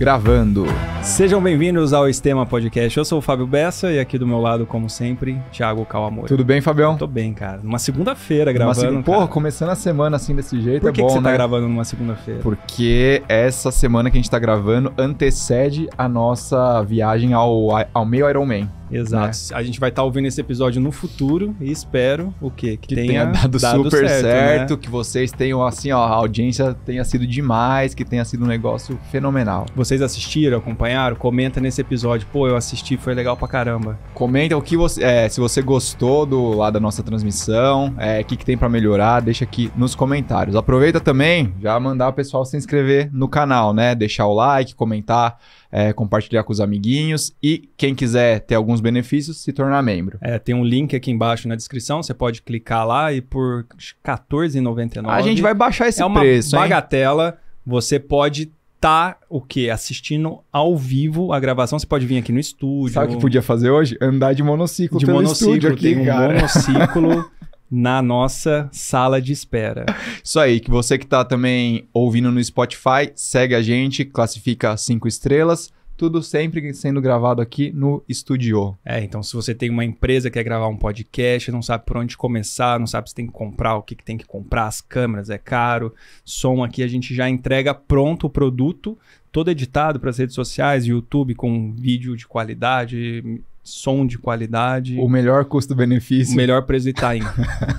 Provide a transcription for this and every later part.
Gravando. Sejam bem-vindos ao Estema Podcast. Eu sou o Fábio Bessa e aqui do meu lado, como sempre, Thiago Calamori. Tudo bem, Fabião? Tô bem, cara. Uma segunda-feira gravando. Uma Porra, começando a semana assim desse jeito Por é que é bom, que você tá né? tá gravando numa segunda-feira? Porque essa semana que a gente tá gravando antecede a nossa viagem ao, ao meio Iron Man. Exato. Né? A gente vai estar tá ouvindo esse episódio no futuro e espero o quê? Que, que tenha, tenha dado, dado, super certo, né? certo né? que vocês tenham, assim, ó, a audiência tenha sido demais, que tenha sido um negócio fenomenal. Vocês assistiram, acompanharam? Comenta nesse episódio. Pô, eu assisti, foi legal pra caramba. Comenta o que você, é, se você gostou do lá da nossa transmissão, é, o é, que, que tem para melhorar, deixa aqui nos comentários. Aproveita também, já mandar o pessoal se inscrever no canal, né? Deixar o like, comentar é, compartilhar com os amiguinhos e quem quiser ter alguns benefícios, se tornar membro. É, tem um link aqui embaixo na descrição, você pode clicar lá e por R$14,99... A gente vai baixar esse é preço, É uma bagatela, hein? você pode tá o que assistindo ao vivo a gravação você pode vir aqui no estúdio sabe o que podia fazer hoje andar de monociclo de monociclo estúdio aqui, tem um cara. monociclo na nossa sala de espera. Isso aí, que você que está também ouvindo no Spotify, segue a gente, classifica cinco estrelas. Tudo sempre sendo gravado aqui no estúdio. É, então se você tem uma empresa que quer gravar um podcast, não sabe por onde começar, não sabe se tem que comprar, o que, que tem que comprar, as câmeras é caro, som aqui a gente já entrega pronto o produto, todo editado para as redes sociais, YouTube, com vídeo de qualidade, som de qualidade. O melhor custo-benefício. O melhor preço de Itaim.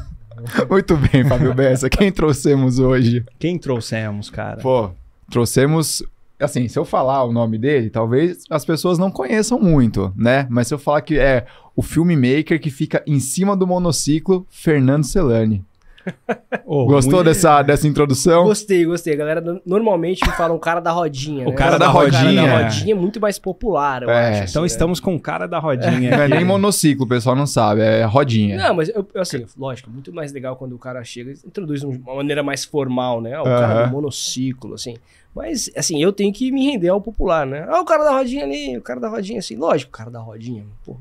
Muito bem, Fábio Bessa. Quem trouxemos hoje? Quem trouxemos, cara? Pô, trouxemos. Assim, se eu falar o nome dele, talvez as pessoas não conheçam muito, né? Mas se eu falar que é o filmmaker que fica em cima do monociclo, Fernando Celani. Oh, Gostou muito... dessa, dessa introdução? Gostei, gostei. A galera normalmente me fala um cara da rodinha. O né? cara, cara da, rodinha. O cara da rodinha é muito mais popular, eu é, acho. Então assim, né? estamos com o cara da rodinha. É. Não é nem monociclo, o pessoal não sabe, é rodinha. Não, mas eu, assim, lógico, é muito mais legal quando o cara chega e introduz de uma maneira mais formal, né? Ah, o cara uh -huh. do monociclo, assim. Mas, assim, eu tenho que me render ao popular, né? Ah, o cara da rodinha ali, o cara da rodinha, assim, lógico, o cara da rodinha, pô.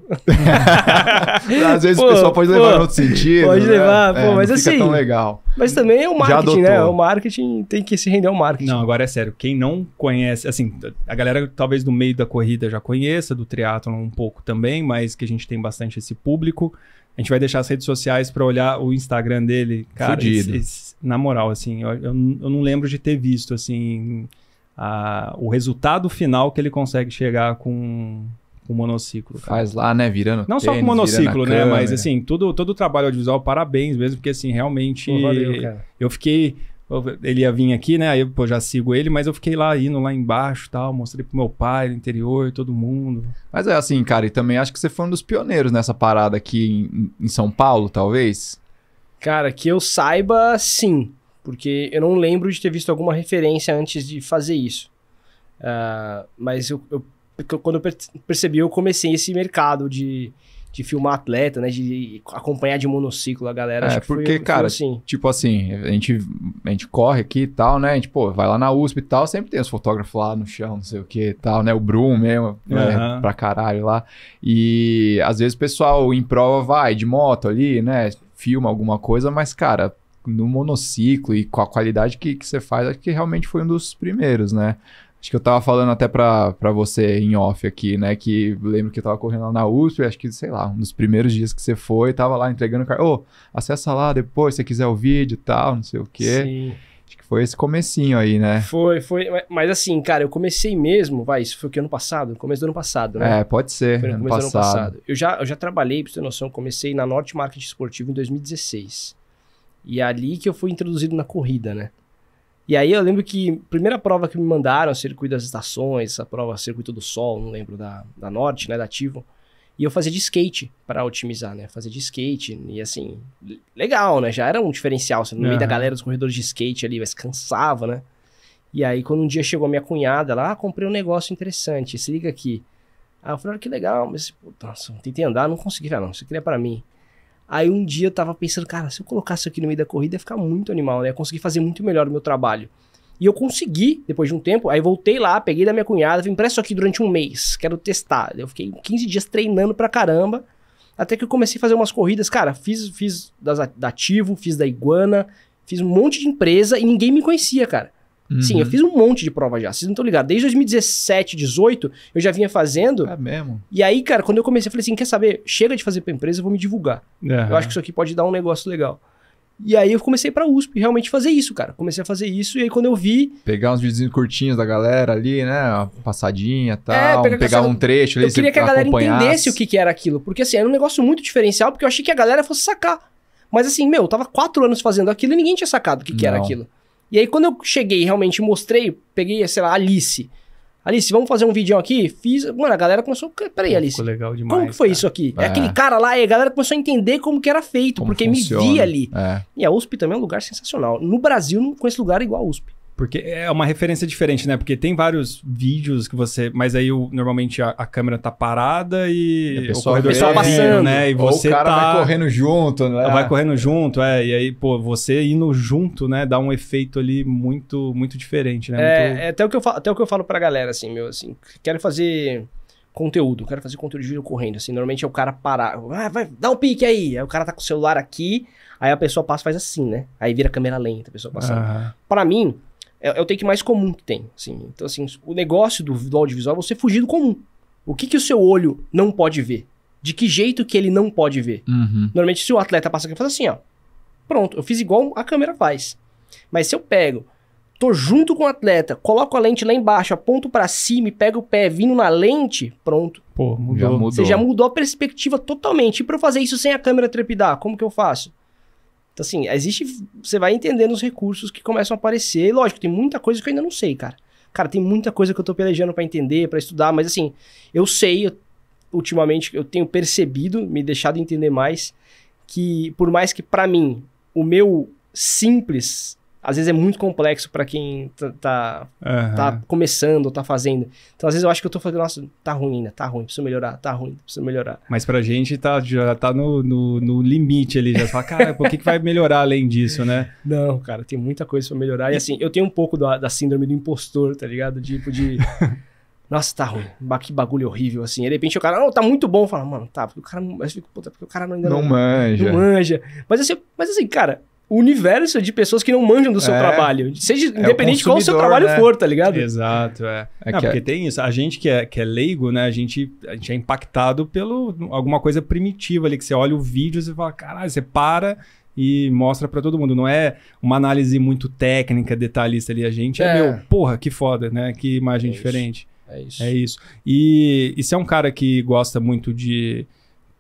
Às vezes pô, o pessoal pode pô, levar em outro sentido. Pode né? levar, pô, é, mas assim. tão legal. Mas também é o marketing, né? É o marketing tem que se render ao marketing. Não, agora é sério. Quem não conhece, assim, a galera talvez do meio da corrida já conheça, do triatlo um pouco também, mas que a gente tem bastante esse público. A gente vai deixar as redes sociais para olhar o Instagram dele, cara. Fudido. Esse, esse na moral, assim, eu, eu, não lembro de ter visto, assim, a, o resultado final que ele consegue chegar com o monociclo. Cara. Faz lá, né, virando Não tênis, só com o monociclo, né, mas, assim, tudo, todo o trabalho audiovisual, parabéns mesmo, porque, assim, realmente... Pô, valeu, eu fiquei ele ia vir aqui, né? Aí eu já sigo ele, mas eu fiquei lá indo lá embaixo tal, mostrei pro meu pai, no interior, todo mundo. Mas é assim, cara, e também acho que você foi um dos pioneiros nessa parada aqui em, em São Paulo, talvez. Cara, que eu saiba, sim. Porque eu não lembro de ter visto alguma referência antes de fazer isso. Uh, mas eu, eu, quando eu percebi, eu comecei esse mercado de, de filmar atleta, né? De acompanhar de monociclo a galera. É, porque, foi, cara, assim. tipo assim, a gente, a gente corre aqui e tal, né? A gente, pô, vai lá na USP e tal, sempre tem os fotógrafos lá no chão, não sei o que e tal, né? O Bruno mesmo, uhum. né? pra caralho lá. E às vezes o pessoal em prova vai de moto ali, né? filma alguma coisa, mas, cara, no monociclo e com a qualidade que, que você faz, acho que realmente foi um dos primeiros, né? Acho que eu tava falando até pra, pra você em off aqui, né? Que lembro que eu tava correndo lá na USP, acho que, sei lá, um dos primeiros dias que você foi, tava lá entregando o cara. Ô, acessa lá depois, se você quiser o vídeo e tal, não sei o quê. Sim. Acho que foi esse comecinho aí, né? Foi, foi. Mas assim, cara, eu comecei mesmo, vai, isso foi o que ano passado? Começo do ano passado, né? É, pode ser. Foi no ano começo passado. do ano passado. Eu já, eu já trabalhei, pra você ter noção, comecei na Norte Marketing Esportivo em 2016. E é ali que eu fui introduzido na corrida, né? E aí eu lembro que primeira prova que me mandaram, circuito das estações, a prova circuito do sol, não lembro da, da Norte, né, da Ativo. E eu fazia de skate para otimizar, né? Fazia de skate e assim, legal, né? Já era um diferencial. Assim, no uhum. meio da galera dos corredores de skate ali, mas cansava, né? E aí, quando um dia chegou a minha cunhada lá, ah, comprei um negócio interessante, se liga aqui. Aí eu falei, olha que legal, mas, nossa, tentei andar, não consegui, falei, ah, não, isso aqui não é pra mim. Aí um dia eu tava pensando, cara, se eu colocasse isso aqui no meio da corrida, ia ficar muito animal, né? Ia conseguir fazer muito melhor o meu trabalho. E eu consegui, depois de um tempo. Aí voltei lá, peguei da minha cunhada, vim impresso aqui durante um mês, quero testar. Eu fiquei 15 dias treinando pra caramba. Até que eu comecei a fazer umas corridas, cara, fiz, fiz das, da Ativo, fiz da Iguana, fiz um monte de empresa e ninguém me conhecia, cara. Uhum. Sim, eu uhum. fiz um monte de prova já, vocês não estão ligados. Desde 2017, 18, eu já vinha fazendo. É mesmo. E aí, cara, quando eu comecei, eu falei assim: quer saber? Chega de fazer pra empresa, eu vou me divulgar. Uhum. Eu acho que isso aqui pode dar um negócio legal. E aí eu comecei pra USP realmente fazer isso, cara. Comecei a fazer isso, e aí quando eu vi. Pegar uns videozinhos curtinhos da galera ali, né? Uma passadinha e é, tal. É, pegar, pegar um trecho ali. Eu queria que a galera entendesse o que, que era aquilo. Porque assim, era um negócio muito diferencial, porque eu achei que a galera fosse sacar. Mas assim, meu, eu tava quatro anos fazendo aquilo e ninguém tinha sacado o que, que era aquilo. E aí, quando eu cheguei realmente mostrei, peguei, sei lá, Alice. Alice, vamos fazer um vídeo aqui? Fiz. Mano, a galera começou. Peraí, Alice. Ficou legal demais. Como que foi cara. isso aqui? É, é. Aquele cara lá, e a galera começou a entender como que era feito, como porque funciona. me via ali. É. E a USP também é um lugar sensacional. No Brasil, não conheço lugar igual a USP. Porque é uma referência diferente, né? Porque tem vários vídeos que você. Mas aí o, normalmente a, a, câmera tá parada e. e o corredor está passando, né? né? E você Ou o cara tá, vai correndo junto, né? Vai correndo junto, é. E aí, pô, você indo junto, né? Dá um efeito ali muito muito diferente, né? É, muito... é até, o que eu falo, até o que eu falo pra galera, assim, meu, assim. Quero fazer conteúdo, quero fazer conteúdo de vídeo correndo, assim. Normalmente é o cara parar. Ah, vai, dá um pique aí. Aí o cara tá com o celular aqui, aí a pessoa passa faz assim, né? Aí vira câmera lenta, a pessoa passando. Uhum. Pra mim é, é o take mais comum que tem. Assim. Então, assim, o negócio do, do audiovisual é você fugir do comum. O que, que o seu olho não pode ver? De que jeito que ele não pode ver? Uhum. Normalmente, se o atleta passa aqui, faz assim, ó. Pronto, eu fiz igual a câmera faz. Mas se eu pego, tô junto com o atleta, coloco a lente lá embaixo, aponto para cima e pego o pé vindo na lente, pronto. Pô, mudou. Já mudou. Você já mudou a perspectiva totalmente. E pra eu fazer isso sem a câmera trepidar, como que eu faço? Então, assim, existe. Você vai entendendo os recursos que começam a aparecer. E, lógico, tem muita coisa que eu ainda não sei, cara. Cara, tem muita coisa que eu tô pelejando para entender, para estudar, mas assim, eu sei, eu, ultimamente, eu tenho percebido, me deixado entender mais, que por mais que para mim o meu simples às vezes é muito complexo para quem tá, tá, uhum. tá, começando, tá fazendo. Então, às vezes eu acho que eu tô falando, nossa, tá ruim ainda, tá ruim, preciso melhorar, tá ruim, preciso melhorar. Mas pra gente tá, já tá no, no, no limite ali, já fala, cara, por que, que vai melhorar além disso, né? Não, cara, tem muita coisa pra melhorar. E assim, eu tenho um pouco da, da síndrome do impostor, tá ligado? Tipo de. Nossa, tá ruim. Que bagulho horrível, assim. E de repente o cara, não, oh, tá muito bom. Fala, mano, tá, porque o cara, eu fico, puta, porque o cara ainda não, não manja. Não manja. Mas assim, mas assim, cara, universo de pessoas que não manjam do seu é, trabalho. Seja é independente é qual o seu trabalho né? for, tá ligado? Exato, é. é não, é- porque é... tem isso. A gente que é, que é leigo, né? A gente, a gente é impactado pelo alguma coisa primitiva ali, que você olha o vídeo e fala, caralho, você para e mostra para todo mundo. Não é uma análise muito técnica, detalhista ali. A gente é, é. meu, porra, que foda, né? Que imagem diferente. É isso. É isso. E, e se é um cara que gosta muito de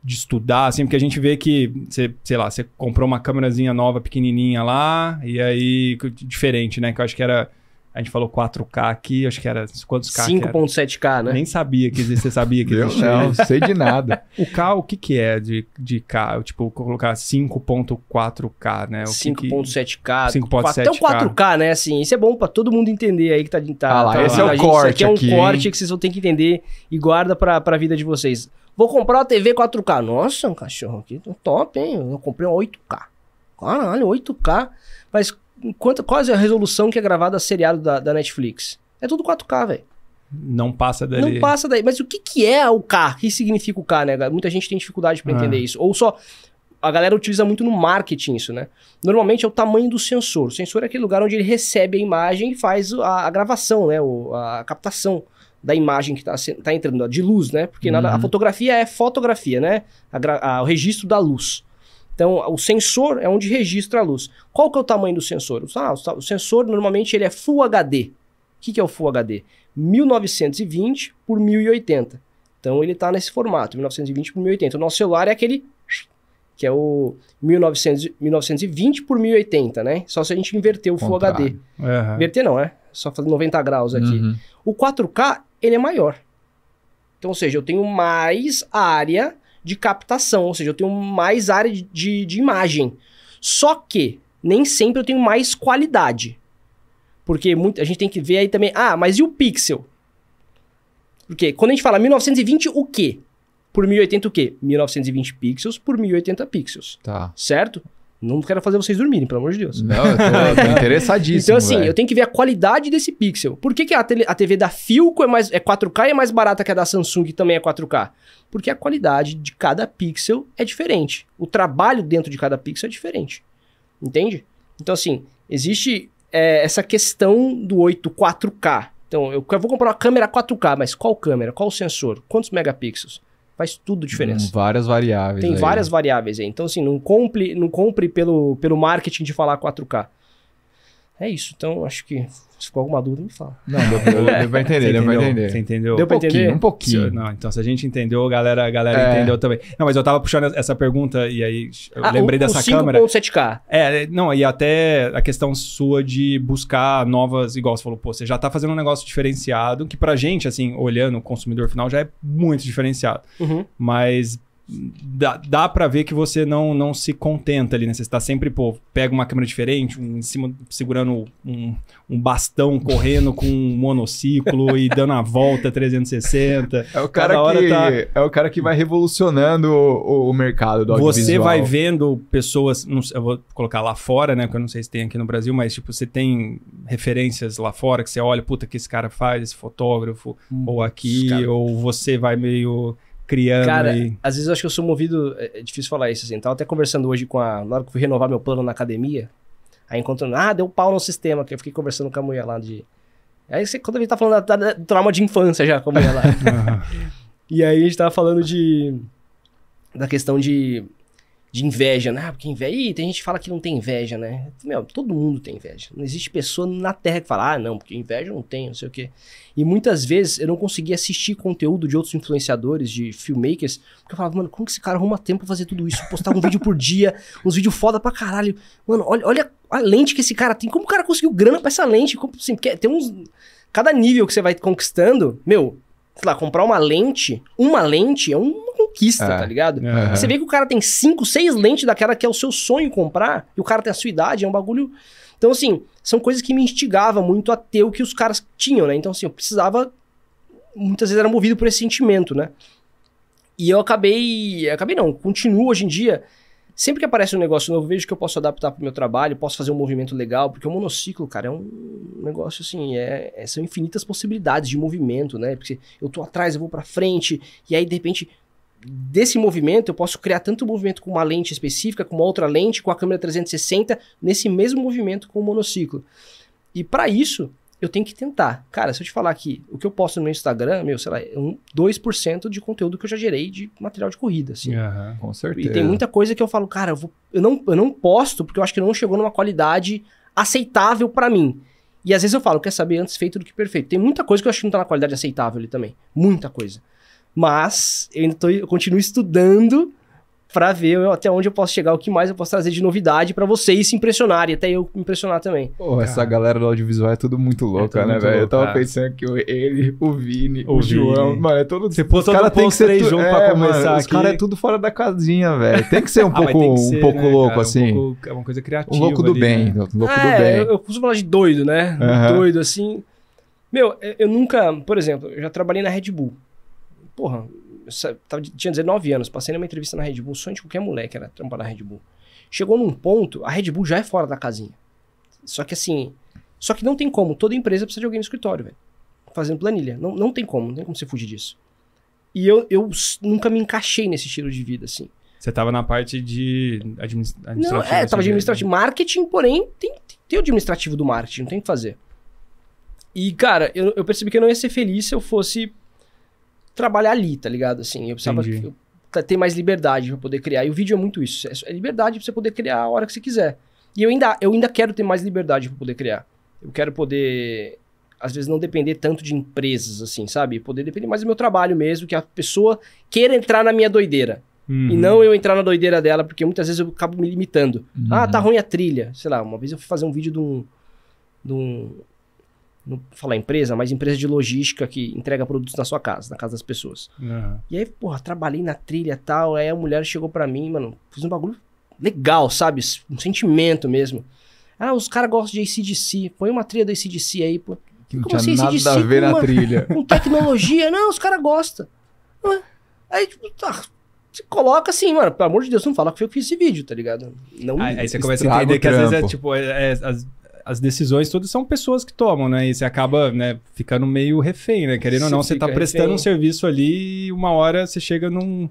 de estudar, assim, porque a gente vê que, você, sei lá, você comprou uma câmerazinha nova, pequenininha lá, e aí, diferente, né? Que eu acho que era, a gente falou 4K aqui, acho que era quantos K? 5.7K, né? Nem sabia que existia, você sabia que existia. Eu não, sei de nada. O K, o que que é de, de K? Tipo, colocar 5.4K, né? 5.7K. 5.7K. Até o 4K, né? Assim, isso é bom para todo mundo entender aí que tá... tá ah lá, tá esse é o corte aqui. Isso aqui é um aqui, corte hein? que vocês vão ter que entender e guarda pra, pra vida de vocês. Vou comprar uma TV 4K. Nossa, um cachorro aqui, top, hein? Eu comprei uma 8K. Caralho, 8K. Mas quanto, qual é a resolução que é gravada a seriado da, da Netflix? É tudo 4K, velho. Não passa daí. Não passa daí. Mas o que, que é o K? O que significa o K, né? Muita gente tem dificuldade para ah. entender ah. isso. Ou só. A galera utiliza muito no marketing isso, né? Normalmente é o tamanho do sensor. O sensor é aquele lugar onde ele recebe a imagem e faz a, a gravação, né? O, a captação da imagem que está tá entrando, de luz, né? Porque uhum. nada, a uhum. fotografia é fotografia, né? A, a, o registro da luz. Então, o sensor é onde registra a luz. Qual que é o tamanho do sensor? Ah, o sensor normalmente ele é Full HD. O que, que é o Full HD? 1920 por 1080. Então ele está nesse formato, 1920 por 1080. O nosso celular é aquele que é o 1900, 1920 por 1080, né? Só se a gente inverter o Full HD. Uhum. Inverter não, é? Só fazer 90 graus aqui. Uhum. O 4K ele é maior. Então, ou seja, eu tenho mais área de captação, ou seja, eu tenho mais área de, de, de imagem. Só que nem sempre eu tenho mais qualidade. Porque muito, a gente tem que ver aí também, ah, mas e o pixel? Porque quando a gente fala 1920 o quê? Por 1080 o quê? 1920 pixels por 1080 pixels. Tá. Certo? Não quero fazer vocês dormirem, pelo amor de Deus. Não, eu tô, tô interessadíssimo. então, assim, véio. eu tenho que ver a qualidade desse pixel. Por que, que a, a TV da Philco é, mais, é 4K e é mais barata que a da Samsung, que também é 4K? Porque a qualidade de cada pixel é diferente. O trabalho dentro de cada pixel é diferente. Entende? Então, assim, existe é, essa questão do 8 4K. Então, eu vou comprar uma câmera 4K, mas qual câmera? Qual sensor? Quantos megapixels? faz tudo diferença. Tem hum, várias variáveis. Tem aí. várias variáveis aí. Então, assim, não compre, não compre pelo, pelo marketing de falar 4K. É isso. Então, acho que se ficou alguma dúvida, me fala. Não, deu, deu, deu pra entender, deu pra entender. Você entendeu? Deu pra um entender? Um pouquinho. Se, não, então se a gente entendeu, a galera, a galera é. entendeu também. Não, mas eu tava puxando essa pergunta e aí eu ah, lembrei o, dessa o câmera. 7K. É, não, e até a questão sua de buscar novas, igual você falou, pô, você já tá fazendo um negócio diferenciado, que pra gente, assim, olhando o consumidor final, já é muito diferenciado. Uhum. Mas dá, dá para ver que você não, não se contenta ali, né? Você está sempre, pô, pega uma câmera diferente, um, em cima, segurando um, um bastão, correndo com um monociclo e dando a volta 360. É o cara, que, tá... é o cara que vai revolucionando o, o mercado do Você vai vendo pessoas, não, eu vou colocar lá fora, né? Que eu não sei se tem aqui no Brasil, mas, tipo, você tem referências lá fora que você olha, puta, que esse cara faz, esse fotógrafo, hum, ou aqui, cara... ou você vai meio criando Cara, aí. às vezes eu acho que eu sou movido. É, é difícil falar isso, assim. Tava até conversando hoje com a. Na hora que eu fui renovar meu plano na academia, aí encontrando. Ah, deu pau no sistema, que eu fiquei conversando com a mulher lá de. Aí você, quando a gente tá falando da, trauma de infância já, com a mulher lá. e aí a gente tava falando de. Da questão de de inveja, né? Ah, porque inveja. Ih, tem gente que fala que não tem inveja, né? Meu, todo mundo tem inveja. Não existe pessoa na Terra que fala, ah, não, porque inveja não tem, não sei o quê. E muitas vezes eu não conseguia assistir conteúdo de outros influenciadores, de filmmakers, porque eu falava, mano, como que esse cara arruma tempo pra fazer tudo isso? Postar um vídeo por dia, uns vídeos foda pra caralho. Mano, olha, olha a lente que esse cara tem. Como o cara conseguiu grana pra essa lente? Como, assim, tem uns. Cada nível que você vai conquistando, meu, sei lá, comprar uma lente, uma lente é um conquista, é. tá ligado? Uhum. Você vê que o cara tem cinco, seis lentes daquela que é o seu sonho comprar, e o cara tem a sua idade, é um bagulho. Então, assim, são coisas que me instigava muito a ter o que os caras tinham, né? Então, assim, eu precisava. Muitas vezes era movido por esse sentimento, né? E eu acabei. Acabei não, continuo hoje em dia. Sempre que aparece um negócio novo, vejo que eu posso adaptar pro meu trabalho, posso fazer um movimento legal, porque o monociclo, cara, é um negócio assim, é, é são infinitas possibilidades de movimento, né? Porque eu tô atrás, eu vou para frente, e aí de repente desse movimento, eu posso criar tanto movimento com uma lente específica, com uma outra lente, com a câmera 360, nesse mesmo movimento com o monociclo. E para isso, eu tenho que tentar. Cara, se eu te falar aqui, o que eu posto no meu Instagram, meu, sei lá, é um 2% de conteúdo que eu já gerei de material de corrida, assim. Uhum, com certeza. E tem muita coisa que eu falo, cara, eu, vou, eu, não, eu não posto porque eu acho que não chegou numa qualidade aceitável para mim. E às vezes eu falo, quer saber, antes feito do que perfeito. Tem muita coisa que eu acho que não tá na qualidade aceitável ali também. Muita coisa. Mas eu ainda tô, eu continuo estudando para ver até onde eu posso chegar, o que mais eu posso trazer de novidade para vocês se impressionarem, até eu me impressionar também. Pô, essa galera do audiovisual é tudo muito é louca, é tudo né, velho? Eu tava cara. É. pensando que ele, o Vini, o, o Vini. João, mano, é todo... Você pôs todo cara tem que ser tu... junto é, pra começar mano, aqui. Os caras é tudo fora da casinha, velho. Tem que ser ah, um ah, pouco, ser, um pouco né, louco, cara, assim. Um pouco, é uma coisa criativa. Um louco do ali, bem, né? louco é, do bem. Eu, eu costumo falar de doido, né? Uh -huh. Doido, assim... Meu, eu nunca... Por exemplo, eu já trabalhei na Red Bull. Porra, eu tava, tinha 19 anos, passei numa entrevista na Red Bull, sonho de qualquer moleque era trampar na Red Bull. Chegou num ponto, a Red Bull já é fora da casinha. Só que assim, só que não tem como, toda empresa precisa de alguém no escritório, velho. Fazendo planilha, não, não tem como, não tem como você fugir disso. E eu, eu nunca me encaixei nesse estilo de vida, assim. Você tava na parte de administrativo. Não, é, tava de assim, administrativo. Né? Marketing, porém, tem, tem o administrativo do marketing, não tem o que fazer. E, cara, eu, eu percebi que eu não ia ser feliz se eu fosse trabalhar ali, tá ligado? Assim, eu precisava eu, ter mais liberdade para poder criar. E o vídeo é muito isso. É, é liberdade pra você poder criar a hora que você quiser. E eu ainda, eu ainda quero ter mais liberdade para poder criar. Eu quero poder, às vezes, não depender tanto de empresas, assim, sabe? Poder depender mais do meu trabalho mesmo, que a pessoa queira entrar na minha doideira. Uhum. E não eu entrar na doideira dela, porque muitas vezes eu acabo me limitando. Uhum. Ah, tá uhum. ruim a trilha. Sei lá, uma vez eu fui fazer um vídeo de um, de um, não falar empresa, mas empresa de logística que entrega produtos na sua casa, na casa das pessoas. Uhum. E aí, porra, trabalhei na trilha e tal, aí a mulher chegou para mim, mano, fiz um bagulho legal, sabe? Um sentimento mesmo. Ah, os caras gostam de ACDC, põe uma trilha do ACDC aí, pô. Que não Como tinha assim, nada a ver na uma, trilha. Com tecnologia, não, os caras gostam. Aí, tipo, tá, você coloca assim, mano, pelo amor de Deus, não fala que foi eu que fiz esse vídeo, tá ligado? Não, aí, aí você começa a entender que às vezes é tipo, é, é, as as decisões todas são pessoas que tomam, né? E você acaba né, ficando meio refém, né? Querendo ou não, você está prestando refém. um serviço ali e uma hora você chega num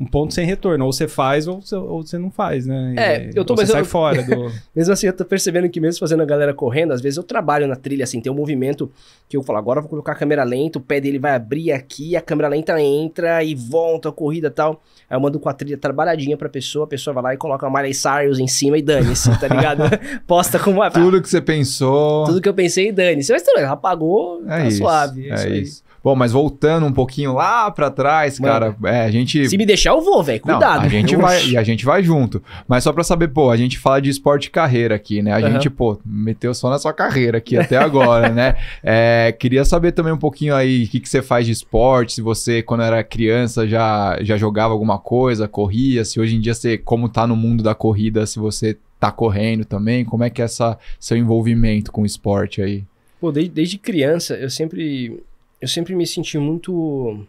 um ponto sem retorno. Ou você faz ou você, ou você não faz, né? E, é, eu tô então você sai fora do. mesmo assim, eu tô percebendo que mesmo fazendo a galera correndo, às vezes eu trabalho na trilha, assim, tem um movimento que eu falo, agora vou colocar a câmera lenta, o pé dele vai abrir aqui, a câmera lenta entra e volta a corrida tal. Aí eu mando com a trilha trabalhadinha pra pessoa, a pessoa vai lá e coloca a Miley Cyrus em cima e dane-se, tá ligado? Posta com uma. Tudo que você pensou. Tudo que eu pensei e dane-se. Mas tudo, apagou, é tá isso, suave. É, é isso. Aí. isso. Bom, mas voltando um pouquinho lá para trás, Mano, cara, é, a gente. Se me deixar, eu vou, velho. Cuidado. Não, a gente vai, e a gente vai junto. Mas só para saber, pô, a gente fala de esporte e carreira aqui, né? A uhum. gente, pô, meteu só na sua carreira aqui até agora, né? É, queria saber também um pouquinho aí o que, que você faz de esporte, se você, quando era criança, já, já jogava alguma coisa, corria, se hoje em dia você, como tá no mundo da corrida, se você tá correndo também, como é que é essa, seu envolvimento com o esporte aí? Pô, desde, desde criança eu sempre eu sempre me senti muito.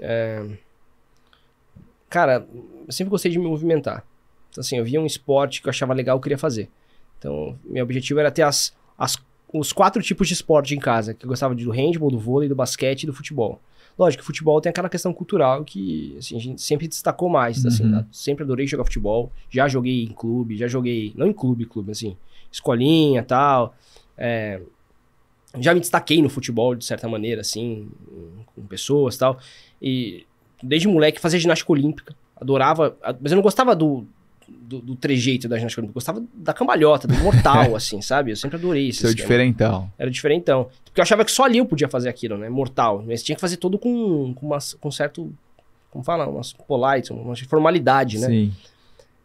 É, cara, eu sempre gostei de me movimentar. Então, assim, eu via um esporte que eu achava legal, eu queria fazer. Então, meu objetivo era ter as, as, os quatro tipos de esporte em casa, que eu gostava do handball, do vôlei, do basquete e do futebol. Lógico, futebol tem aquela questão cultural que assim, a gente sempre destacou mais, uhum. assim, né? sempre adorei jogar futebol, já joguei em clube, já joguei, não em clube, clube, assim, escolinha, tal, é, já me destaquei no futebol, de certa maneira, assim, com pessoas e tal. E desde moleque fazia ginástica olímpica. Adorava, mas eu não gostava do, do, do trejeito da ginástica olímpica. Eu gostava da cambalhota, do mortal, assim, sabe? Eu sempre adorei isso. era esquema. diferentão. Era diferentão. Porque eu achava que só ali eu podia fazer aquilo, né? Mortal. Mas tinha que fazer todo com, com, com certo. Como fala? Umas polite, uma formalidade, né? Sim.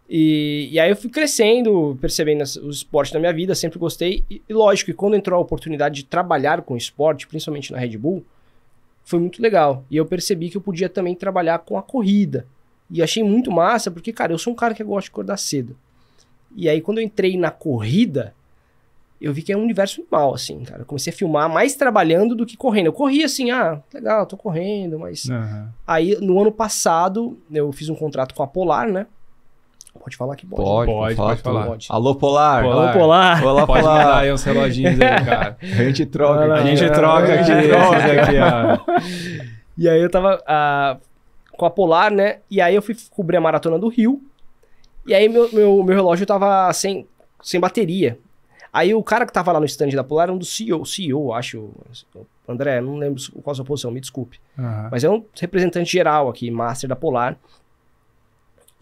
E, e aí eu fui crescendo, percebendo o esporte na minha vida, sempre gostei. E, e lógico, e quando entrou a oportunidade de trabalhar com esporte, principalmente na Red Bull, foi muito legal. E eu percebi que eu podia também trabalhar com a corrida. E achei muito massa, porque, cara, eu sou um cara que gosta de acordar cedo. E aí, quando eu entrei na corrida, eu vi que é um universo mal assim, cara. Eu comecei a filmar mais trabalhando do que correndo. Eu corria assim, ah, legal, tô correndo, mas. Uhum. Aí, no ano passado, eu fiz um contrato com a Polar, né? Pode falar que pode. Pode, né? pode, pode falar. Pode. Alô, Polar. Polar. Alô, Polar. Olá, pode Polar. mandar aí uns reloginhos aí, cara. A gente troca. aqui. Né? a gente troca, a gente troca aqui. Ó. E aí eu tava ah, com a Polar, né? E aí eu fui cobrir a maratona do Rio. E aí meu, meu, meu relógio tava sem, sem bateria. Aí o cara que tava lá no stand da Polar era um do CEO, CEO, acho. André, não lembro qual a sua posição, me desculpe. Uhum. Mas é um representante geral aqui, master da Polar.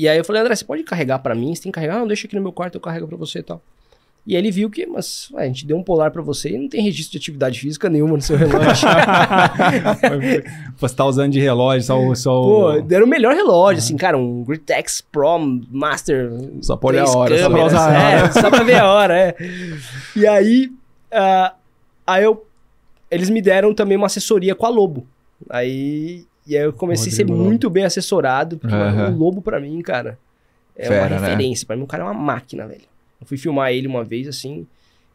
E aí eu falei, André, você pode carregar para mim? Você tem que carregar? Não, ah, deixa aqui no meu quarto, eu carrego para você e tal. E aí ele viu que, mas ué, a gente deu um polar para você e não tem registro de atividade física nenhuma no seu relógio. você tá usando de relógio, só o. Só o... Pô, era o melhor relógio, uhum. assim, cara, um Gritex Pro Master. Só pra olhar a hora, câmeras, só pra usar a é, hora. É, só pra ver a hora, é. E aí, uh, aí eu. Eles me deram também uma assessoria com a Lobo. Aí e aí eu comecei Rodrigo a ser Lobo. muito bem assessorado, porque uhum. o Lobo para mim, cara, é Fera, uma né? referência. Né? Pra mim o cara é uma máquina, velho. Eu fui filmar ele uma vez, assim,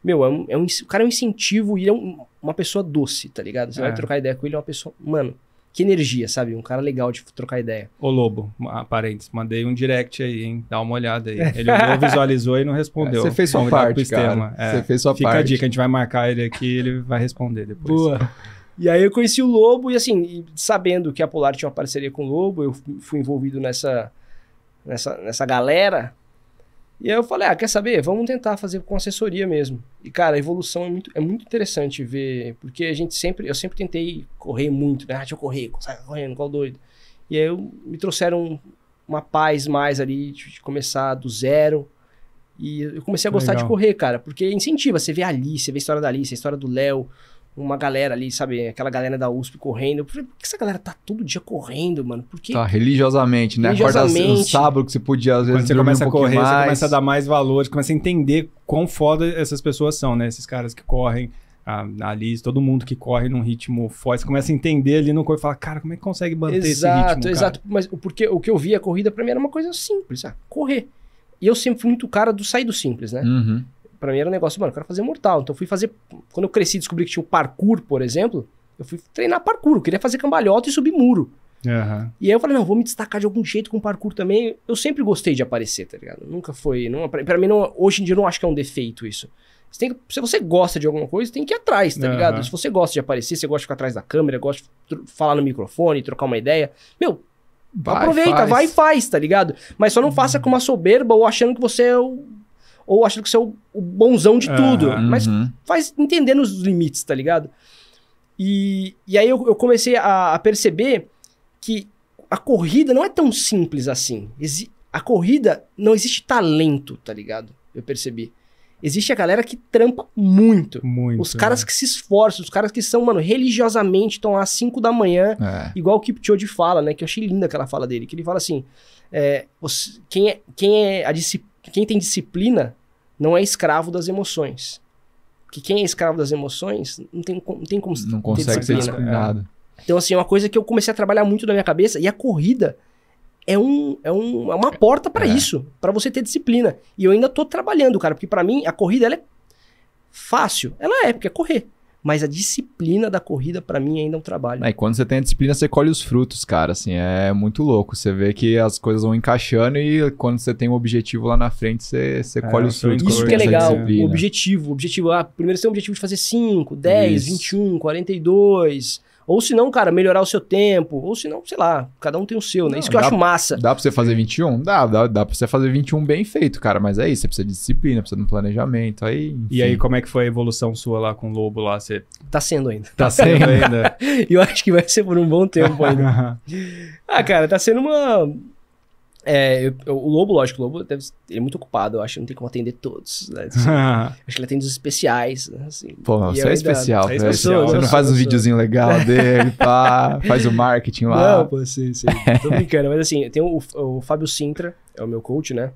meu, é um, é um o cara é um incentivo e é um, uma pessoa doce, tá ligado? Você é. vai trocar ideia com ele, é uma pessoa, mano, que energia, sabe? Um cara legal de trocar ideia. Ô Lobo, parentes, mandei um direct aí, hein? Dá uma olhada aí. Ele olhou, visualizou e não respondeu. Você fez sua Vamos parte, cara. Você é. fez sua Fica parte. Fica a dica, a gente vai marcar ele aqui ele vai responder depois. Boa. E aí eu conheci o Lobo e assim, sabendo que a Polar tinha uma parceria com o Lobo, eu fui envolvido nessa, nessa, nessa galera. E aí eu falei, ah, quer saber? Vamos tentar fazer com assessoria mesmo. E, cara, a evolução é muito, é muito interessante ver, porque a gente sempre, eu sempre tentei correr muito, né? Ah, deixa eu correr, sai correndo, qual doido. E aí eu, me trouxeram uma paz mais ali, de começar do zero. E eu comecei a gostar Legal. de correr, cara, porque incentiva. Você vê a você vê a história da Alice, a história do Léo, uma galera ali, sabe? Aquela galera da USP correndo. Por que essa galera tá todo dia correndo, mano? Por quê? Tá, religiosamente, né? Religiosamente. Acorda no sábado que você podia, às vezes, você começa um a correr, mais. você começa a dar mais valor, começa a entender quão foda essas pessoas são, né? Esses caras que correm, a, Liz, todo mundo que corre num ritmo forte, você começa a entender ali no corpo e fala, cara, como é que consegue manter exato, esse ritmo, Exato, exato. Mas porque o que eu via a corrida pra mim era uma coisa simples, ah, correr. E eu sempre fui muito cara do sair do simples, né? Uhum para mim era um negócio, mano, eu quero fazer mortal. Então eu fui fazer. Quando eu cresci descobri que tinha o parkour, por exemplo, eu fui treinar parkour. Eu queria fazer cambalhota e subir muro. Uhum. E aí eu falei, não, vou me destacar de algum jeito com parkour também. Eu sempre gostei de aparecer, tá ligado? Nunca foi. Não, pra, pra mim, não, hoje em dia eu não acho que é um defeito isso. Você tem que, se você gosta de alguma coisa, tem que ir atrás, tá uhum. ligado? Se você gosta de aparecer, você gosta de ficar atrás da câmera, gosta de falar no microfone, trocar uma ideia. Meu, vai, aproveita, faz. vai e faz, tá ligado? Mas só não uhum. faça com uma soberba ou achando que você é o ou achando que você é o, o bonzão de tudo. Uhum. Mas faz entendendo os limites, tá ligado? E, e aí eu, eu comecei a, a, perceber que a corrida não é tão simples assim. Exi a corrida não existe talento, tá ligado? Eu percebi. Existe a galera que trampa muito. Muito. Os caras é. que se esforçam, os caras que são, mano, religiosamente estão lá às 5 da manhã, é. igual o Kipchoge fala, né? Que eu achei linda aquela fala dele, que ele fala assim: é, quem, é, quem, é a quem tem disciplina não é escravo das emoções. que quem é escravo das emoções não tem, não tem como Não consegue disciplina. ser disciplinado. É. Então, assim, é uma coisa que eu comecei a trabalhar muito na minha cabeça, e a corrida é, um, é, um, é uma porta para é. isso, para você ter disciplina. E eu ainda tô trabalhando, cara, porque para mim a corrida ela é fácil. Ela é, porque é correr mas a disciplina da corrida para mim ainda é um trabalho. É, e quando você tem a disciplina, você colhe os frutos, cara, assim, é muito louco. Você vê que as coisas vão encaixando e quando você tem um objetivo lá na frente, você, você é, colhe os frutos. É isso que é legal, o objetivo, o objetivo, ah, primeiro você tem o objetivo de fazer 5, 10, 21, 42... Ou se não, cara, melhorar o seu tempo. Ou se não, sei lá, cada um tem o seu, né? Não, isso que eu acho massa. Dá pra você fazer 21? Dá, dá, dá pra você fazer 21 bem feito, cara. Mas é isso, você precisa de disciplina, precisa de um planejamento. Aí, enfim. E aí, como é que foi a evolução sua lá com o Lobo lá? Você... Tá sendo ainda. Tá sendo tá ainda. eu acho que vai ser por um bom tempo ainda. ah, cara, tá sendo uma é, eu, eu, o Lobo, lógico, o Lobo deve, ele é muito ocupado, eu acho, não tem como atender todos. Né? Assim, acho que ele atende os especiais. Né, assim, Pô, é você é, ainda, especial, é especial, Você né? não faz um sou. videozinho legal dele, pá, faz o marketing lá. Não, pô, sim, sim. Tô brincando, mas assim, tem o, o Fábio Sintra, é o meu coach, né?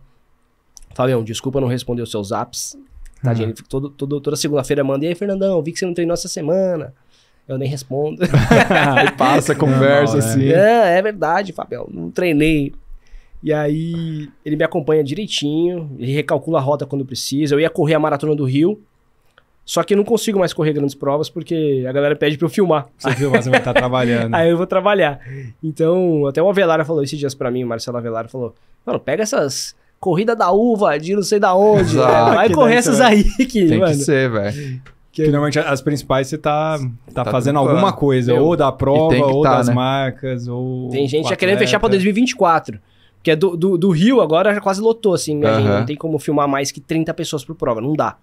Fabião, desculpa não responder os seus apps. Tá, uhum. Todo, todo, toda segunda-feira manda. E aí, Fernandão, vi que você não treinou essa semana. Eu nem respondo. passa, conversa não, né? não, assim. É, é verdade, Fabião. Não treinei. E aí ele me acompanha direitinho, ele recalcula a rota quando precisa. Eu ia correr a maratona do Rio, só que eu não consigo mais correr grandes provas porque a galera pede pra eu filmar. Você filmar, você vai estar trabalhando. Aí eu vou trabalhar. Então, até o Avelara falou esses dias pra mim, o Marcelo Avelara falou: Mano, pega essas corrida da uva de não sei da onde. Exato, vai correr essas né? aí que. Tem mano, que ser, velho. Que... Finalmente, as principais você tá, tá, tá fazendo alguma coisa, ou da prova, ou tá, das né? marcas, ou. Tem gente já querendo fechar pra 2024. Porque é do, do, do, Rio agora já quase lotou, assim, né? Uhum. Não tem como filmar mais que 30 pessoas por prova, não dá.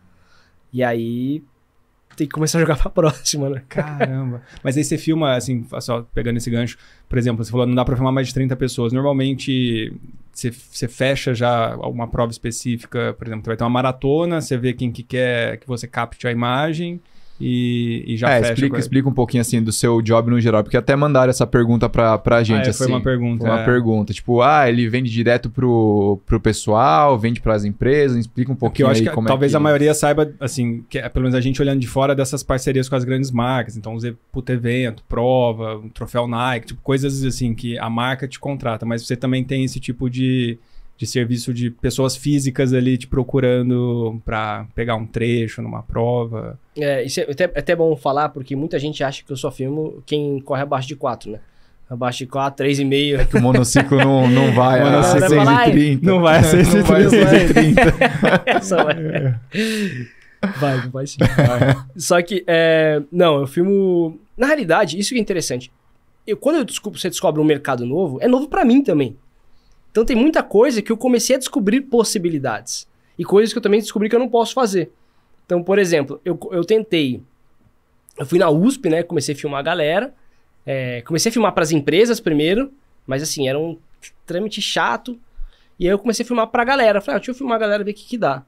E aí tem que começar a jogar pra próxima, né? Caramba. Mas aí você filma, assim, só pegando esse gancho, por exemplo, você falou, não dá pra filmar mais de 30 pessoas. Normalmente você, você fecha já alguma prova específica, por exemplo, você vai ter uma maratona, você vê quem que quer que você capte a imagem e, e já é, fecha. Explica, explica um pouquinho assim do seu job no geral, porque até mandaram essa pergunta pra, pra ah, gente. Ah, é, assim, foi uma pergunta. Foi uma é. pergunta. Tipo, ah, ele vende direto pro, pro pessoal, vende pras empresas, explica um é, pouquinho. eu acho que é talvez que... a maioria saiba, assim, que, é, pelo menos a gente olhando de fora dessas parcerias com as grandes marcas. Então, usei puto evento, prova, um troféu Nike, tipo, coisas assim que a marca te contrata, mas você também tem esse tipo de de serviço de pessoas físicas ali te procurando para pegar um trecho numa prova. É, isso é até, até bom falar, porque muita gente acha que eu só filmo quem corre abaixo de 4, né? Abaixo de 4, 3,5. É que o monociclo não, não vai a 6,30. Não vai a 6,30. É, só vai. Vai, vai sim. Vai. Só que, é, não, eu filmo... Na realidade, isso que é interessante. Eu, quando eu desculpo, você descobre um mercado novo, é novo para mim também. Então tem muita coisa que eu comecei a descobrir possibilidades. E coisas que eu também descobri que eu não posso fazer. Então, por exemplo, eu, eu tentei. Eu fui na USP, né? Comecei a filmar a galera. É, comecei a filmar para as empresas primeiro. Mas assim, era um trâmite chato. E aí eu comecei a filmar pra galera. Falei, ah, deixa eu filmar a galera ver o que, que dá.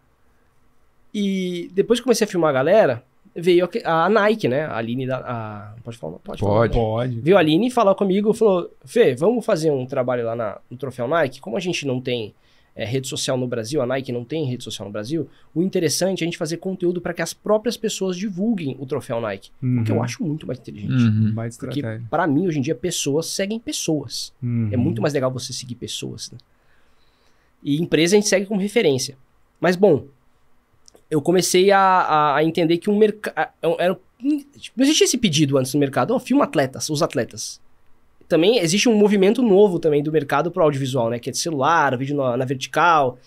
E depois que comecei a filmar a galera, veio a, a Nike, né? A Aline da. A, pode falar? Pode. Pode. Falar. pode. Veio a Aline falar comigo, falou: Fê, vamos fazer um trabalho lá na, no Troféu Nike? Como a gente não tem. É, rede social no Brasil, a Nike não tem rede social no Brasil, o interessante é a gente fazer conteúdo para que as próprias pessoas divulguem o troféu Nike. Uhum. O que eu uhum. acho muito mais inteligente. Uhum. Mais Porque, para mim, hoje em dia, pessoas seguem pessoas. É uhum. É muito mais legal você seguir pessoas. Né? E empresa a gente segue como referência. Mas, bom, eu comecei a, a entender que um mercado. É tipo, não existia esse pedido antes no mercado, oh, é filma atletas, os atletas. Também existe um movimento novo também do mercado para audiovisual, né? Que é de celular, vídeo na, na vertical,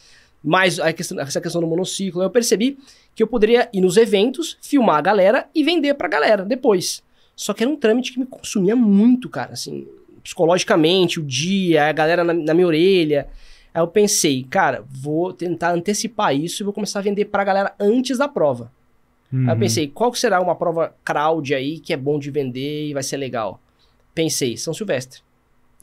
mais a questão, essa questão do monociclo. Eu percebi que eu poderia ir nos eventos, filmar a galera e vender pra galera depois. Só que era um trâmite que me consumia muito, cara, assim, psicologicamente, o dia, a galera na, na minha orelha. Aí eu pensei, cara, vou tentar antecipar isso e vou começar a vender pra galera antes da prova. Uhum. Aí eu uhum. pensei, qual será uma prova crowd aí que é bom de vender e vai ser legal? Pensei, São Silvestre.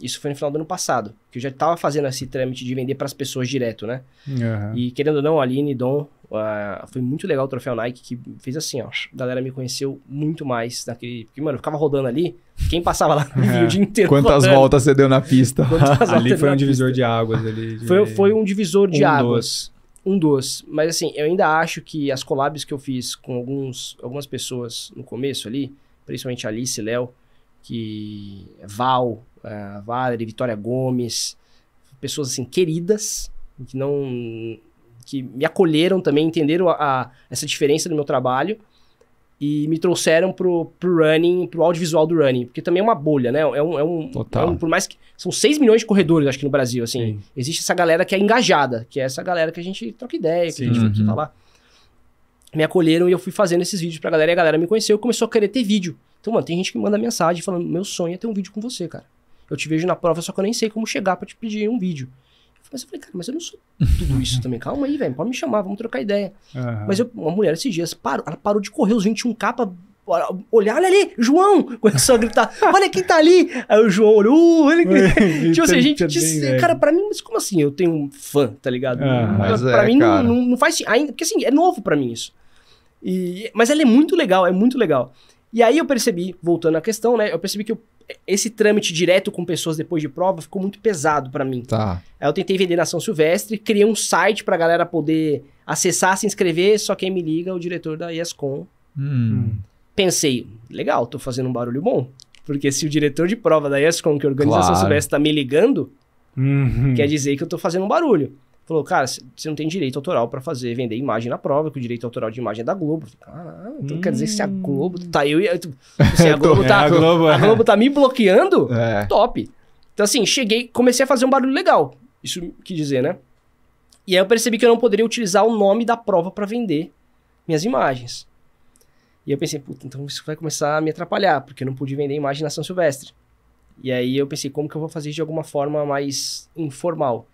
Isso foi no final do ano passado, que eu já estava fazendo esse trâmite de vender para as pessoas direto, né? Uhum. E querendo ou não, Aline e Dom Uh, foi muito legal o troféu Nike, que fez assim, ó. A galera me conheceu muito mais naquele. Porque, mano, eu ficava rodando ali, quem passava lá me é. via o dia inteiro. Quantas rodando. voltas você deu na pista? ali foi um divisor pista. de águas. Ali, de... Foi, foi um divisor de um águas. Um dos. Mas, assim, eu ainda acho que as collabs que eu fiz com alguns, algumas pessoas no começo ali, principalmente Alice, Léo, que eh, Val, uh, Valerie, Vitória Gomes, pessoas assim queridas, que não que me acolheram também, entenderam a, a, essa diferença do meu trabalho e me trouxeram pro, pro running, pro audiovisual do running, porque também é uma bolha, né? É um, é um, Total. É um, por mais que são 6 milhões de corredores, acho que no Brasil, assim, Sim. existe essa galera que é engajada, que é essa galera que a gente troca ideia, que Sim. a gente uhum. que Me acolheram e eu fui fazendo esses vídeos pra galera e a galera me conheceu e começou a querer ter vídeo. Então, mano, tem gente que manda mensagem falando: "Meu sonho é ter um vídeo com você, cara. Eu te vejo na prova, só que eu nem sei como chegar para te pedir um vídeo". Mas eu falei, cara, mas eu não sou tudo isso também. Calma aí, velho. Pode me chamar, vamos trocar ideia. Uhum. Mas eu, uma mulher esses dias parou, ela parou de correr os 21k pra olhar, olha ali, João! Começou a gritar, olha quem tá ali! Aí o João olhou, uh, olha quem... tipo assim, a gente... Disse, é cara, pra mim, mas como assim? Eu tenho um fã, tá ligado? Ah, mas é, pra é, mim, não, não, não, faz... Ainda, porque assim, é novo pra mim isso. E, mas ela é muito legal, é muito legal. E aí eu percebi, voltando à questão, né? Eu percebi que eu, esse trâmite direto com pessoas depois de prova ficou muito pesado para mim. Tá. Aí eu tentei vender na São Silvestre, criei um site pra galera poder acessar, se inscrever, só quem me liga é o diretor da ESCOM. Hum. hum. Pensei, legal, tô fazendo um barulho bom. Porque se o diretor de prova da ESCOM, que é a São Silvestre, tá me ligando, uhum. quer dizer que eu tô fazendo um barulho. Falou, cara, você não tem direito autoral para fazer, vender imagem na prova, que o direito autoral de imagem é da Globo. Caralho, então hum. quer dizer que se a hum. Globo. Tá eu e. Tipo, se a é, Globo, tá, é, a, Globo, a é. Globo tá me bloqueando, é. top. Então, assim, cheguei, comecei a fazer um barulho legal. Isso que dizer, né? E aí eu percebi que eu não poderia utilizar o nome da prova para vender minhas imagens. E eu pensei, puta, então isso vai começar a me atrapalhar, porque eu não pude vender imagem na São Silvestre. E aí eu pensei, como que eu vou fazer de alguma forma mais informal?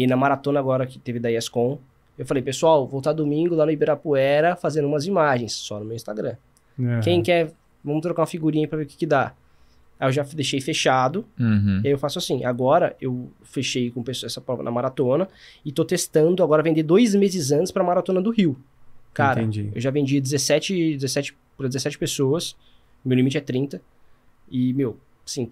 E na maratona agora que teve da ESCOM, eu falei, pessoal, vou estar domingo lá no Ibirapuera fazendo umas imagens, só no meu Instagram. É. Quem quer, vamos trocar uma figurinha para ver o que, que dá. Aí eu já deixei fechado. Uhum. E aí eu faço assim. Agora eu fechei com essa prova na maratona e tô testando agora vender dois meses antes para a maratona do Rio. Cara, Entendi. eu já vendi 17, 17 para 17 pessoas. Meu limite é 30. E, meu, assim,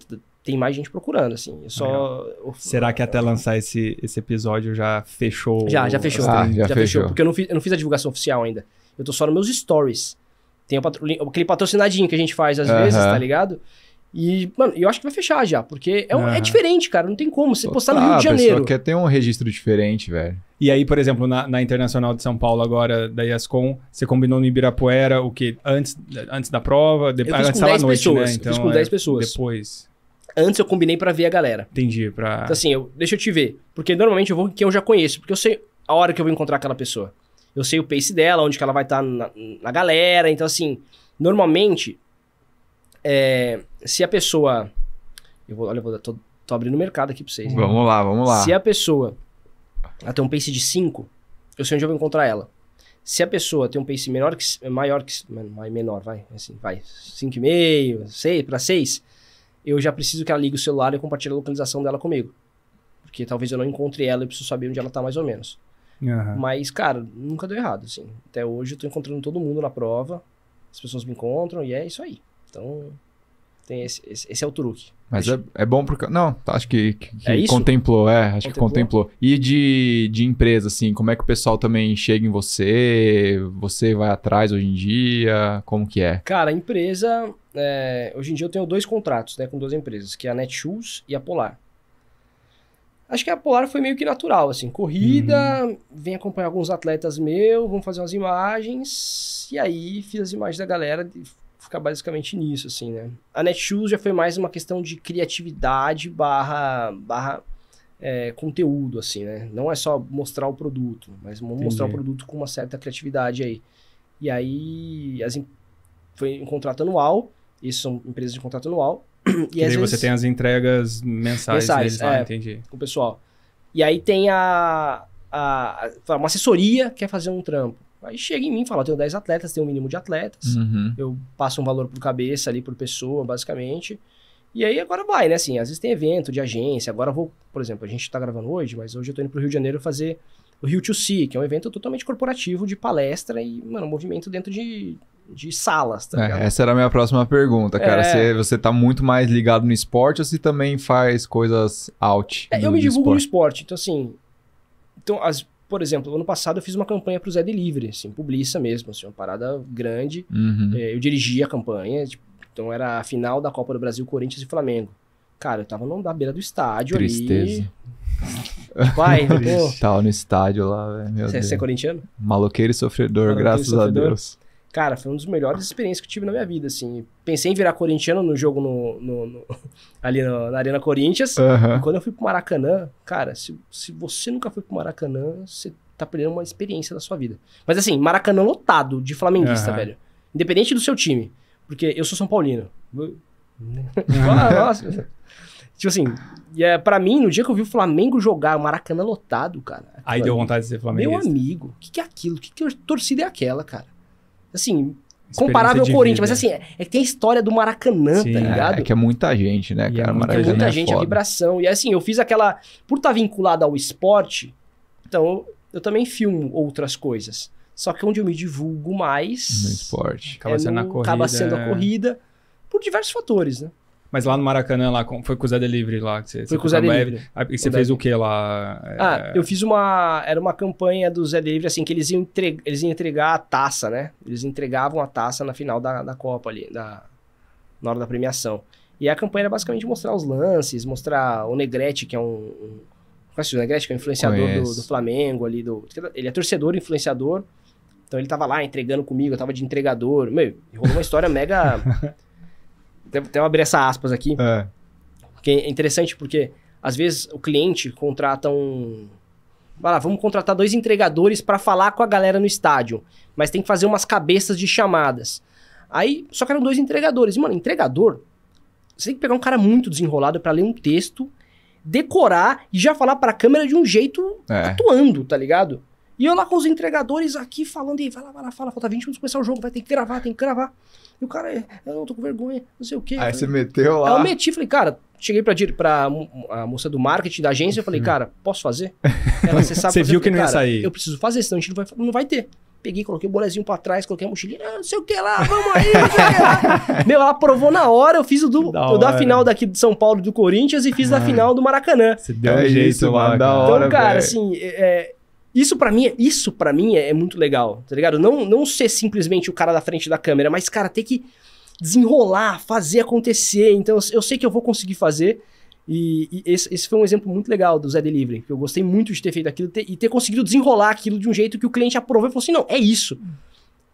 tem mais gente procurando, assim. Só... Será que até lançar esse, esse episódio já fechou? Já, já fechou. Ah, já, já fechou. fechou. Porque eu não, fiz, eu não fiz a divulgação oficial ainda. Eu tô só nos meus stories. Tem patro... aquele patrocinadinho que a gente faz às uh -huh. vezes, tá ligado? E, mano, eu acho que vai fechar já, porque é, um, é diferente, cara. Não tem como. Você postar no Rio de Janeiro. quer ter um registro diferente, velho. E aí, por exemplo, na, na Internacional de São Paulo agora, da Yascom, você combinou no Ibirapuera o que? Antes, antes da prova, depois, antes da noite, né? pessoas, né? Então, eu fiz então com 10 é pessoas. Depois. Antes eu combinei para ver a galera. Entendi, pra... Então, assim, eu, deixa eu te ver. Porque normalmente eu vou com quem eu já conheço, porque eu sei a hora que eu vou encontrar aquela pessoa. Eu sei o pace dela, onde que ela vai estar tá na, na, galera. Então, assim, normalmente, é, se a pessoa... Eu vou, olha, eu vou, tô, tô abrindo o mercado aqui pra vocês. Né? Vamos lá, vamos lá. Se a pessoa ela tem um pace de 5, eu sei onde eu vou encontrar ela. Se a pessoa tem um pace menor que, maior que... Menor, vai, assim, vai. 5,5, 6, pra 6 eu já preciso que ela ligue o celular e compartilhe a localização dela comigo. Porque talvez eu não encontre ela e preciso saber onde ela tá mais ou menos. Uhum. Mas, cara, nunca deu errado, assim. Até hoje eu tô encontrando todo mundo na prova, as pessoas me encontram e é isso aí. Então, tem esse, esse, esse é o truque. Mas é, é, bom porque. Não, acho que, que, é contemplou, é, acho contemplou. que contemplou. E de, de empresa, assim, como é que o pessoal também chega em você? Você vai atrás hoje em dia? Como que é? Cara, empresa. É, hoje em dia eu tenho dois contratos, né, com duas empresas, que é a Netshoes e a Polar. Acho que a Polar foi meio que natural, assim, corrida, uhum. vem acompanhar alguns atletas meus, vamos fazer umas imagens, e aí fiz as imagens da galera, ficar basicamente nisso, assim, né? A Netshoes já foi mais uma questão de criatividade barra, barra é, conteúdo, assim, né? Não é só mostrar o produto, mas Entendi. mostrar o produto com uma certa criatividade aí. E aí, as foi em contrato anual, isso são empresas de contrato anual. E, e aí vezes... você tem as entregas mensais, mensais ah, é, entendi. Com o pessoal. E aí tem a, a, uma assessoria que quer fazer um trampo. Aí chega em mim e fala: eu tenho 10 atletas, tenho um mínimo de atletas. Uhum. Eu passo um valor por cabeça ali, por pessoa, basicamente. E aí agora vai, né? Assim, às vezes tem evento de agência. Agora vou, por exemplo, a gente tá gravando hoje, mas hoje eu tô indo pro Rio de Janeiro fazer o Rio to Sea, que é um evento totalmente corporativo de palestra e, mano, movimento dentro de, de salas, tá é, Essa era a minha próxima pergunta, cara. É... Se você tá muito mais ligado no esporte ou se também faz coisas out? É, eu me divulgo esporte. no esporte, então assim. Então, as, por exemplo, ano passado eu fiz uma campanha para o Zé Delivery, assim, publiça mesmo, assim, uma parada grande. Uhum. É, eu dirigi a campanha, tipo, então era a final da Copa do Brasil, Corinthians e Flamengo. Cara, eu tava na beira do estádio Tristeza. ali. Vai, pô. Tava no estádio lá, velho. Você é Deus. é corintiano? Maloqueiro e sofredor, Maloqueiro graças e sofredor. a Deus. Cara, foi uma das melhores experiências que eu tive na minha vida, assim. Pensei em virar corintiano no jogo no, no, no ali na, na, Arena Corinthians. E quando eu fui pro Maracanã, cara, se, se você nunca foi pro Maracanã, você tá perdendo uma experiência da sua vida. Mas assim, Maracanã lotado de flamenguista, velho. Independente do seu time. Porque eu sou São Paulino. Nossa. tipo assim, e é, pra mim, no dia que eu vi o Flamengo jogar, o Maracanã lotado, cara. Aí deu vontade de ser Flamengo. Meu amigo, o que, que é aquilo? O que, que a torcida é aquela, cara? assim, comparável ao Corinthians, mas assim, é, é que tem a história do Maracanã, Sim, tá ligado? É, é que é muita gente, né, é cara? É muita, Maracanã muita gente, né? é a vibração. E assim, eu fiz aquela. Por estar tá vinculado ao esporte, então eu, eu também filmo outras coisas. Só que onde eu me divulgo mais. No esporte. Acaba é sendo no, a corrida. Acaba sendo a corrida. Por diversos fatores, né? Mas lá no Maracanã, lá, foi com o Zé Delivery lá. Que você, foi você com o Zé Delivery. Ah, e você o fez Delivery. o que lá? Ah, eu fiz uma... Era uma campanha do Zé Delivery, assim, que eles iam, entre... eles iam entregar a taça, né? Eles entregavam a taça na final da, da Copa ali, da... na hora da premiação. E a campanha era basicamente mostrar os lances, mostrar o Negrete, que é um... um... Conhece o Negrete, que é um influenciador do, do, Flamengo ali, do... Ele é torcedor, influenciador. Então ele tava lá entregando comigo, eu tava de entregador. Meu, rolou uma história mega... Até eu abrir essa aspas aqui. É. Porque é interessante porque, às vezes, o cliente contrata um. Vai lá, vamos contratar dois entregadores para falar com a galera no estádio. Mas tem que fazer umas cabeças de chamadas. Aí, só que eram dois entregadores. E, mano, entregador, você tem que pegar um cara muito desenrolado para ler um texto, decorar e já falar para a câmera de um jeito é. atuando, tá ligado? E eu lá com os entregadores aqui falando, e vai lá, vai lá, fala, falta 20 minutos começar o jogo, vai ter que gravar, tem que gravar. E o cara, é, eu não tô com vergonha, não sei o quê. Aí falei, você meteu lá. Aí eu meti, falei, cara, cheguei pra, pra a moça do marketing da agência, eu falei, uhum. cara, posso fazer? Ela, você sabe Você viu que não ia sair. Eu preciso fazer, senão a gente não vai, não vai ter. Peguei, coloquei o bolezinho pra trás, coloquei a mochilinha, ah, não sei o que lá, vamos aí, Meu, ela aprovou na hora, eu fiz o do, da, o da final daqui de São Paulo do Corinthians e fiz ah, da final do Maracanã. Você deu é um jeito isso, então, da hora, Então, cara, véio. assim, é, é isso para mim, é, isso para mim é, é, muito legal, tá ligado? Não, não ser simplesmente o cara da frente da câmera, mas cara, ter que desenrolar, fazer acontecer. Então eu sei que eu vou conseguir fazer. E, e esse, esse, foi um exemplo muito legal do Zé Delivery, que eu gostei muito de ter feito aquilo ter, e ter conseguido desenrolar aquilo de um jeito que o cliente aprovou e falou assim: não, é isso.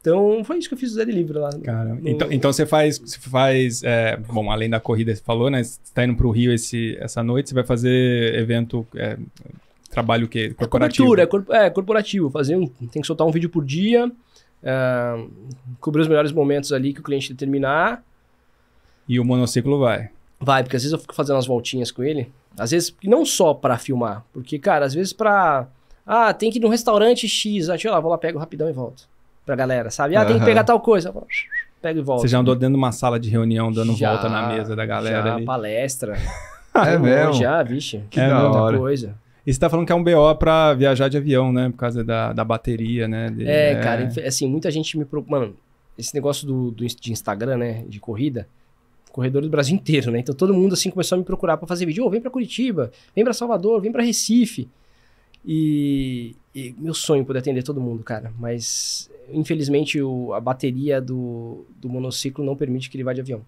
Então foi isso que eu fiz do Zé Delivery lá. Cara, no... então, então você faz. Você faz é, bom, além da corrida, você falou, né? Você tá indo pro Rio esse, essa noite, você vai fazer evento. É, trabalho que é é corporativo? É é, corporativo. Fazer um, tem que soltar um vídeo por dia, ah, cobrir os melhores momentos ali que o cliente determinar. E o monociclo vai. Vai, porque às vezes eu fico fazendo umas voltinhas com ele. Às vezes, não só para filmar, porque, cara, às vezes para Ah, tem que ir num restaurante X. Ah, deixa eu lá, vou lá, pego rapidão e volto. Pra galera, sabe? Ah, uhum. tem que pegar tal coisa. Pego e volto. Você já andou dentro de uma sala de reunião dando já, volta na mesa da galera? Já, ali. palestra. é mesmo? Já, ah, vixe. Que é hora. coisa. E você tá falando que é um BO para viajar de avião, né? Por causa da, da bateria, né? De, é, é, cara, assim, muita gente me procura. Mano, esse negócio do, do, de Instagram, né? De corrida, corredor do Brasil inteiro, né? Então todo mundo assim começou a me procurar para fazer vídeo. Ô, oh, vem para Curitiba, vem para Salvador, vem para Recife. E, e, meu sonho poder atender todo mundo, cara. Mas infelizmente o, a bateria do, do monociclo não permite que ele vá de avião.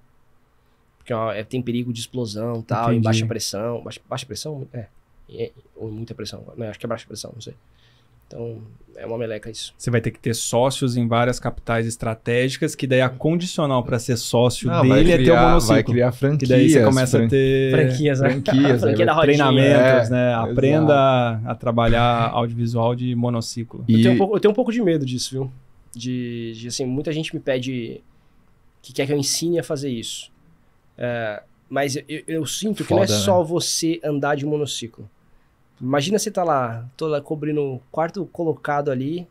Porque ó, é, é, tem perigo de explosão tal, Entendi. em baixa pressão. Baixa, baixa pressão? É. É, ou muita pressão. Né? acho que é baixa pressão, não sei. Então, é uma meleca isso. Você vai ter que ter sócios em várias capitais estratégicas, que daí a condicional para ser sócio não, dele criar, é ter o monociclo. Vai criar franquias. Que daí você começa fran... a ter... Franquias, né? Franquias, né? Franquia treinamentos, né? é, né? Aprenda a trabalhar audiovisual de monociclo. E... Eu, tenho um pouco, eu tenho um pouco de medo disso, viu? De, de, assim, muita gente me pede que quer que eu ensine a fazer isso. É, mas eu, eu, sinto Foda, que não é só você andar de monociclo. Imagina você tá lá, tô lá cobrindo o quarto colocado ali,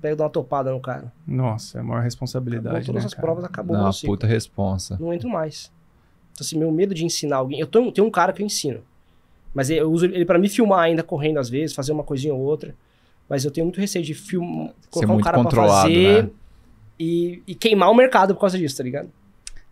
pega uma topada no cara. Nossa, é a maior responsabilidade. Acabou todas né, as cara? provas, acabou Dá o puta responsa. Não entro mais. Então, assim, meu medo de ensinar alguém. Eu tenho, tenho um cara que eu ensino. Mas eu uso ele para me filmar ainda correndo às vezes, fazer uma coisinha ou outra. Mas eu tenho muito receio de filmar, colocar um cara pra fazer né? e, e queimar o mercado por causa disso, tá ligado?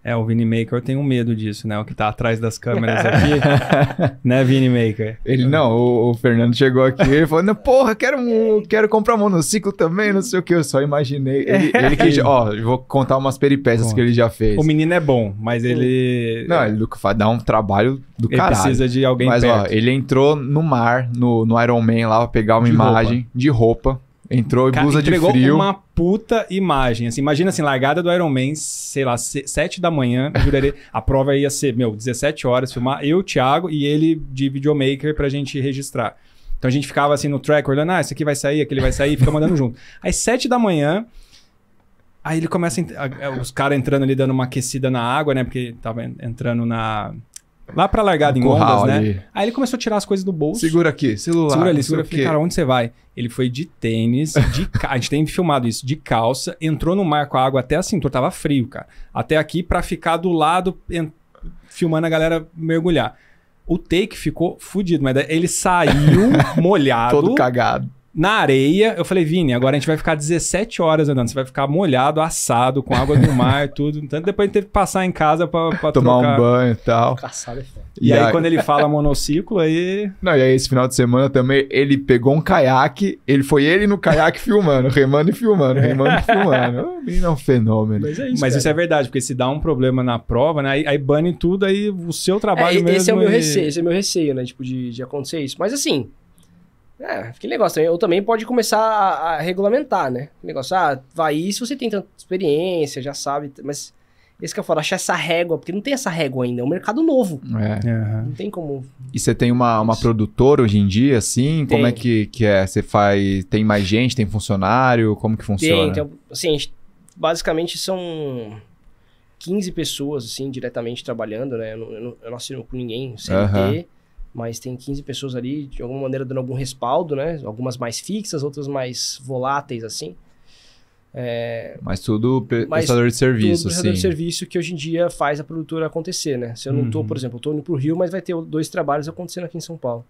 É, o Vini Maker tenho medo disso, né? O que tá atrás das câmeras aqui, né, Vini Maker? Ele não, o, o Fernando chegou aqui e falou: não, porra, quero, um, quero comprar um monociclo também, não sei o que, eu só imaginei. Ele, ele que, ó, vou contar umas peripécias Bom, que ele já fez. O menino é bom, mas ele. Não, ele dá um trabalho do ele caralho. Ele precisa de alguém mas, perto. Mas, ó, ele entrou no mar, no, no Iron Man lá, pra pegar uma de imagem roupa. de roupa Entrou em blusa de frio. uma puta imagem. Assim, imagina assim, largada do Iron Man, sei lá, 7 da manhã, a prova ia ser, meu, 17 horas, filmar eu, o Thiago e ele de videomaker pra gente registrar. Então a gente ficava assim no track, olhando, ah, esse aqui vai sair, aquele vai sair, fica mandando junto. Às 7 da manhã, aí ele começa, a, a, os caras entrando ali, dando uma aquecida na água, né? Porque tava entrando na lá pra largada em ondas, né? Aí ele começou a tirar as coisas do bolso. Segura aqui, celular. Segura ali, segura. falei, cara, onde você vai? Ele foi de tênis, de ca... a gente tem filmado isso, de calça, entrou no mar com a água até a cintura, tava frio, cara. Até aqui pra ficar do lado, en... filmando a galera mergulhar. O take ficou fudido, mas ele saiu molhado. Todo cagado na areia. Eu falei, Vini, agora a gente vai ficar 17 horas andando. Você vai ficar molhado, assado, com água do mar, e tudo. Então depois gente teve que passar em casa pra, pra Tomar trocar. um banho e tal. É e, e aí, quando ele fala monociclo, aí. Não, e aí esse final de semana também ele pegou um caiaque. Ele foi ele no caiaque filmando, remando e filmando, remando e filmando. O é um fenômeno. Mas, é isso, Mas isso, é verdade, porque se dá um problema na prova, né? Aí, aí bane tudo, aí o seu trabalho é, mesmo. Esse é o meu receio, esse é o meu receio, né? Tipo, de, de acontecer isso. Mas assim, é, que negócio. Né? Ou também pode começar a, a regulamentar, né? O negócio, ah, vai ir se você tem tanta experiência, já sabe, mas esse que eu falo, achar essa régua, porque não tem essa régua ainda, é um mercado novo. É. Uhum. Não tem como. E você tem uma, uma produtora hoje em dia, assim? Tem. Como é que, que é? Você faz. Tem mais gente, tem funcionário? Como que funciona? Tem, então, assim, basicamente são 15 pessoas, assim, diretamente trabalhando, né? Eu não, eu não assino com ninguém, CLT. Uhum mas tem 15 pessoas ali, de alguma maneira, dando algum respaldo, né? Algumas mais fixas, outras mais voláteis, assim. É... Mas tudo pe mas prestador de serviço, tudo prestador sim. de serviço que hoje em dia faz a produtora acontecer, né? Se eu não estou, uhum. por exemplo, estou indo para o Rio, mas vai ter dois trabalhos acontecendo aqui em São Paulo.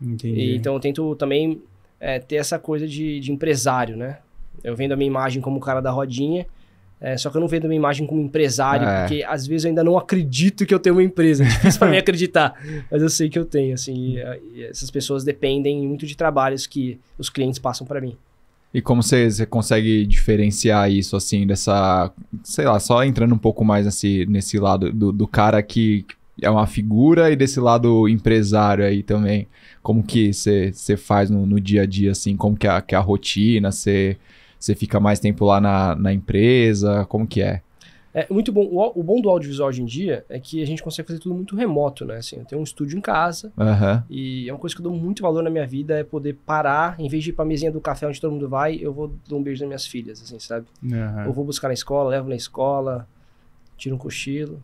Entendi. E, então eu tento também é, ter essa coisa de, de, empresário, né? Eu vendo a minha imagem como o cara da rodinha, é, só que eu não vendo minha imagem como empresário, é. porque às vezes eu ainda não acredito que eu tenho uma empresa. É difícil para mim acreditar, mas eu sei que eu tenho, assim. E, e essas pessoas dependem muito de trabalhos que os clientes passam para mim. E como você, consegue diferenciar isso, assim, dessa... Sei lá, só entrando um pouco mais nesse, nesse lado do, do cara que é uma figura e desse lado empresário aí também. Como que você faz no, no, dia a dia, assim? Como que é a, que é a rotina, você... Você fica mais tempo lá na, na empresa? Como que é? É muito bom. O, o, bom do audiovisual hoje em dia é que a gente consegue fazer tudo muito remoto, né? Assim, eu tenho um estúdio em casa uhum. e é uma coisa que eu dou muito valor na minha vida é poder parar, em vez de ir pra mesinha do café onde todo mundo vai, eu vou dar um beijo nas minhas filhas, assim, sabe? Uhum. Eu vou buscar na escola, levo na escola, tiro um cochilo.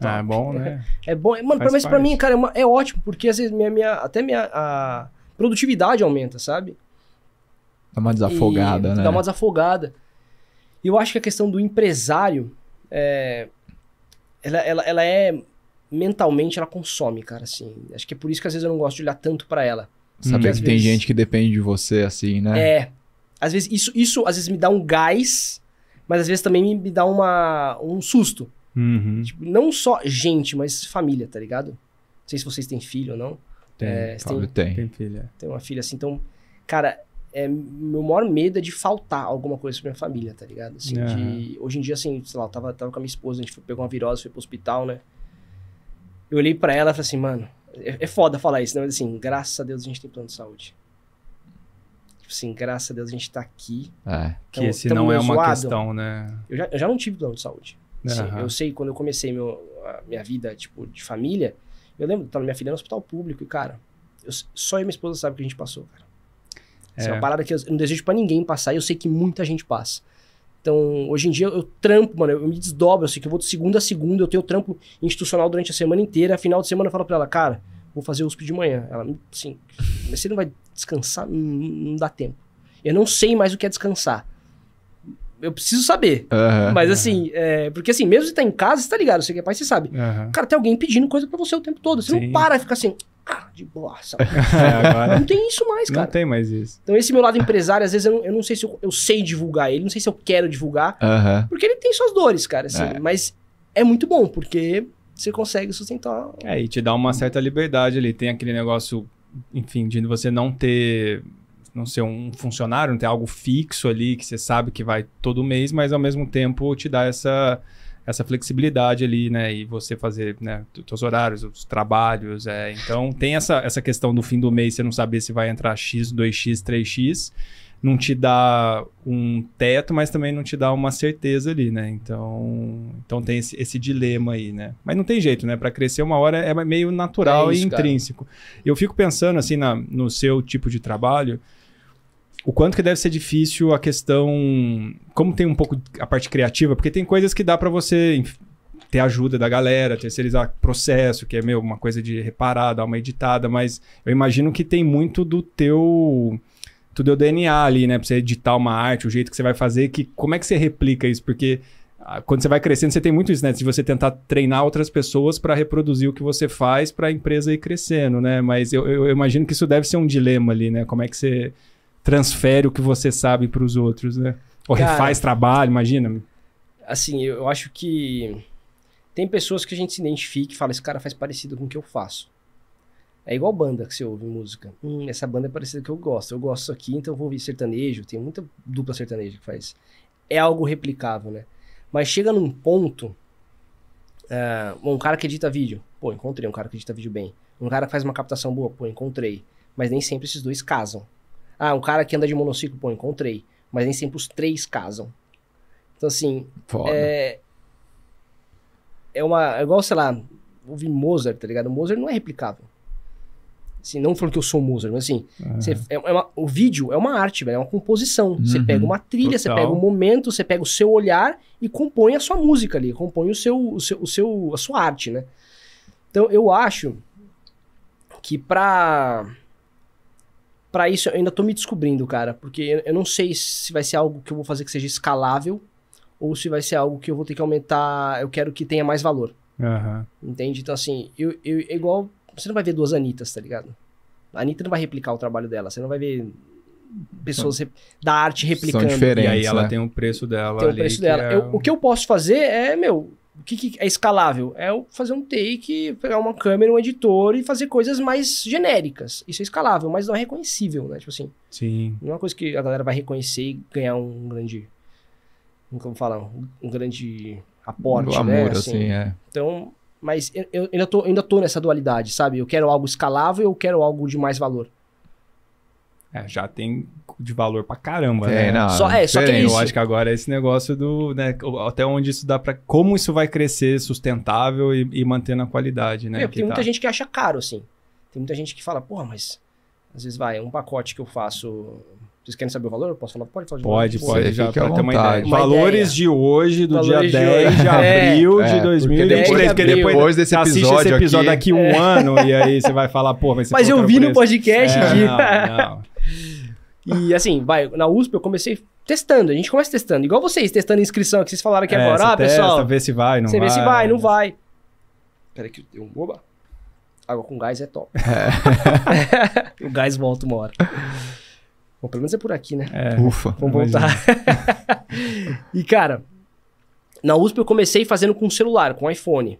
Ah, é bom, é, né? É, é bom. Mano, pelo menos pra mim, cara, é, uma, é, ótimo, porque às vezes minha, minha, até minha a produtividade aumenta, sabe? Dá uma desafogada, e né? Dá uma desafogada. E eu acho que a questão do empresário, é, ela, ela, ela é mentalmente, ela consome, cara, assim. Acho que é por isso que às vezes eu não gosto de olhar tanto para ela. Saber hum, que tem gente que depende de você, assim, né? É. Às vezes isso, isso às vezes me dá um gás, mas às vezes também me dá uma, um susto. Uhum. Tipo, não só gente, mas família, tá ligado? Não sei se vocês têm filho ou não. Tem, é, tem, tem. tem filha. É. Tem uma filha assim, então... Cara, é, meu maior medo é de faltar alguma coisa pra minha família, tá ligado? Assim, uhum. de, hoje em dia, assim, sei lá, eu tava, tava com a minha esposa, a gente foi, pegou uma virose, foi pro hospital, né? Eu olhei para ela e falei assim, mano, é, é, foda falar isso, né? Mas assim, graças a Deus a gente tem plano de saúde. Tipo assim, graças a Deus a gente tá aqui. É, que tamo, esse tamo não é uma questão, né? Eu já, eu já não tive plano de saúde. Assim, uhum. Eu sei, quando eu comecei meu, minha vida, tipo, de família, eu lembro, tava minha filha no hospital público e, cara, eu, só eu e minha esposa sabe o que a gente passou, cara. É. é uma é. parada que eu não desejo para ninguém passar e eu sei que muita gente passa. Então, hoje em dia eu trampo, mano, eu me desdobro, eu sei que eu vou de segunda a segunda, eu tenho trampo institucional durante a semana inteira, final de semana eu falo pra ela, cara, vou fazer USP de manhã. Ela, assim, você não vai descansar? Não, dá tempo. Eu não sei mais o que é descansar. Eu preciso saber. Uhum, mas uhum. assim, é, porque assim, mesmo se tá em casa, você tá ligado, você que é pai, você sabe. Uhum. Cara, tem alguém pedindo coisa para você o tempo todo. Você Sim. não para e fica assim, ah, de boaça. É, não tem isso mais, cara. Não tem mais isso. Então, esse meu lado empresário, às vezes, eu, eu não sei se eu, eu, sei divulgar ele, não sei se eu quero divulgar, uh -huh. porque ele tem suas dores, cara. Assim, é. Mas é muito bom, porque você consegue sustentar. É, e te dá uma certa liberdade ali. Tem aquele negócio, enfim, de você não ter não ser um funcionário, não ter algo fixo ali que você sabe que vai todo mês, mas ao mesmo tempo te dá essa essa flexibilidade ali, né? E você fazer né, os horários, os trabalhos. É. Então, tem essa, essa questão do fim do mês, você não saber se vai entrar X, 2X, 3X. Não te dá um teto, mas também não te dá uma certeza ali, né? Então, então tem esse, esse dilema aí, né? Mas não tem jeito, né? Para crescer uma hora é meio natural é isso, e intrínseco. Cara. Eu fico pensando, assim, na, no seu tipo de trabalho o quanto que deve ser difícil a questão, como tem um pouco a parte criativa, porque tem coisas que dá para você ter ajuda da galera, terceirizar processo, que é meio uma coisa de reparar, dar uma editada, mas eu imagino que tem muito do teu do o DNA ali, né, para você editar uma arte, o jeito que você vai fazer, que como é que você replica isso? Porque ah, quando você vai crescendo, você tem muito isso, né, de você tentar treinar outras pessoas para reproduzir o que você faz para a empresa ir crescendo, né? Mas eu, eu, eu imagino que isso deve ser um dilema ali, né? Como é que você transfere o que você sabe para os outros, né? Ou Cara, refaz trabalho, imagina. Assim, eu acho que tem pessoas que a gente se identifica e fala, esse cara faz parecido com o que eu faço. É igual banda que você ouve música. Hum, essa banda é parecida com que eu gosto. Eu gosto aqui, então eu vou ouvir sertanejo. Tem muita dupla sertaneja que faz. É algo replicável, né? Mas chega num ponto. Uh, um cara que edita vídeo. Pô, encontrei um cara que edita vídeo bem. Um cara que faz uma captação boa. Pô, encontrei. Mas nem sempre esses dois casam. Ah, um cara que anda de monociclo, pô, encontrei. Mas nem sempre os três casam. Então, assim. Foda. É, é uma. É igual, sei lá, ouvir Mozart, tá ligado? Mozart não é replicável. Assim, não falando que eu sou Mozart, mas assim, você, é, é uma, o vídeo é uma arte, velho, é uma composição. Uhum. Você pega uma trilha, você pega um momento, você pega o seu olhar e compõe a sua música ali, compõe o seu, o seu, o seu a sua arte, né? Então eu acho que pra para isso eu ainda tô me descobrindo, cara, porque eu não sei se vai ser algo que eu vou fazer que seja escalável ou se vai ser algo que eu vou ter que aumentar, eu quero que tenha mais valor. Uhum. Entende? Então, assim, eu, eu, é igual. Você não vai ver duas Anitas, tá ligado? A Anitta não vai replicar o trabalho dela, você não vai ver pessoas da arte replicando. São diferentes, e aí ela né? tem o um preço dela. Tem o um preço dela. Que é... eu, o que eu posso fazer é, meu, o que, que é escalável? É fazer um take, pegar uma câmera, um editor e fazer coisas mais genéricas. Isso é escalável, mas não é reconhecível, né? Tipo assim. Sim. Não é uma coisa que a galera vai reconhecer e ganhar um grande. Como falar? Um grande aporte, Glamour, né? Assim, assim, é. Então, mas eu, eu ainda, tô, ainda tô nessa dualidade, sabe? Eu quero algo escalável e eu quero algo de mais valor. É, já tem de valor pra caramba, é, né? Não, só, é, só que isso. Eu acho que agora é esse negócio do, né, até onde isso dá para como isso vai crescer sustentável e, e mantendo a qualidade, né? tem tá. muita gente que acha caro, assim. Tem muita gente que fala, porra, mas às vezes vai, um pacote que eu faço vocês querem saber o valor? Eu posso falar? Pode falar de Pode, valor. pode. já para ter uma ideia. Uma Valores ideia. de hoje, do Valores dia 10 de, de é. abril é, de 2023. Porque depois, porque depois desse episódio assiste esse episódio aqui, aqui um é. ano e aí você vai falar, pô, mas... Mas eu é vi no podcast é, Não, não. E assim, vai, na USP eu comecei testando, a gente começa testando, igual vocês, testando inscrição, que vocês falaram que é, agora, ah, testa, pessoal. Vê se vai, não você vai. Você vê se vai, não né? vai. Peraí que deu um. Oba! Água com gás é top. É. o gás volta uma hora. Bom, pelo menos é por aqui, né? É, Ufa. Vamos voltar. e, cara, na USP eu comecei fazendo com celular, com iPhone.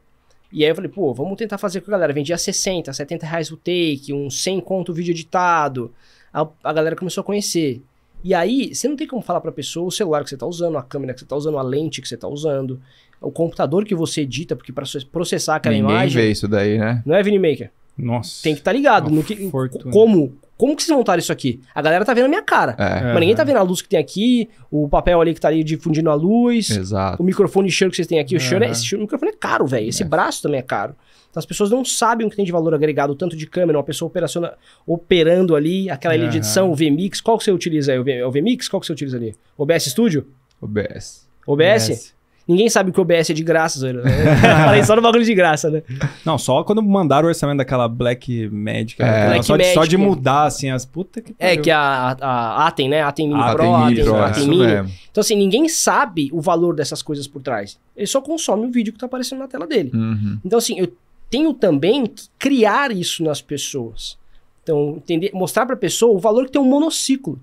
E aí eu falei, pô, vamos tentar fazer com a galera. Vendia 60, 70 reais o take, um 100 conto o vídeo editado a, a galera começou a conhecer. E aí, você não tem como falar para a pessoa o celular que você está usando, a câmera que você está usando, a lente que você está usando, o computador que você edita, porque para processar aquela Ninguém imagem. Ninguém vê isso daí, né? Não é Vinimaker? Nossa. Tem que estar tá ligado no que, como como que vocês montaram isso aqui? A galera tá vendo a minha cara. É. Mas ninguém tá vendo a luz que tem aqui, o papel ali que tá ali difundindo a luz. Exato. O microfone de cheiro que vocês têm aqui. O uhum. cheiro é, esse cheiro, microfone é caro, velho. Esse é. braço também é caro. Então, as pessoas não sabem o que tem de valor agregado, tanto de câmera, uma pessoa operaciona, operando ali, aquela uhum. de edição, o VMix. Qual que você utiliza aí? O VMix? É qual que você utiliza ali? OBS Studio? OBS. OBS? OBS. Ninguém sabe que o OBS é de graça, né? eu falei só no bagulho de graça, né? Não, só quando mandaram o orçamento daquela Black Magic. É, Black só, Magic. De, só é. de mudar, assim, as puta que É, pariu. que a, a Atem, né? Atem Mini Atem Pro, Mini Atem, Pro, Atem, é. Mini. Então, assim, ninguém sabe o valor dessas coisas por trás. Ele só consome o vídeo que tá aparecendo na tela dele. Uhum. Então, assim, eu tenho também que criar isso nas pessoas. Então, entender, mostrar para a pessoa o valor que tem um monociclo.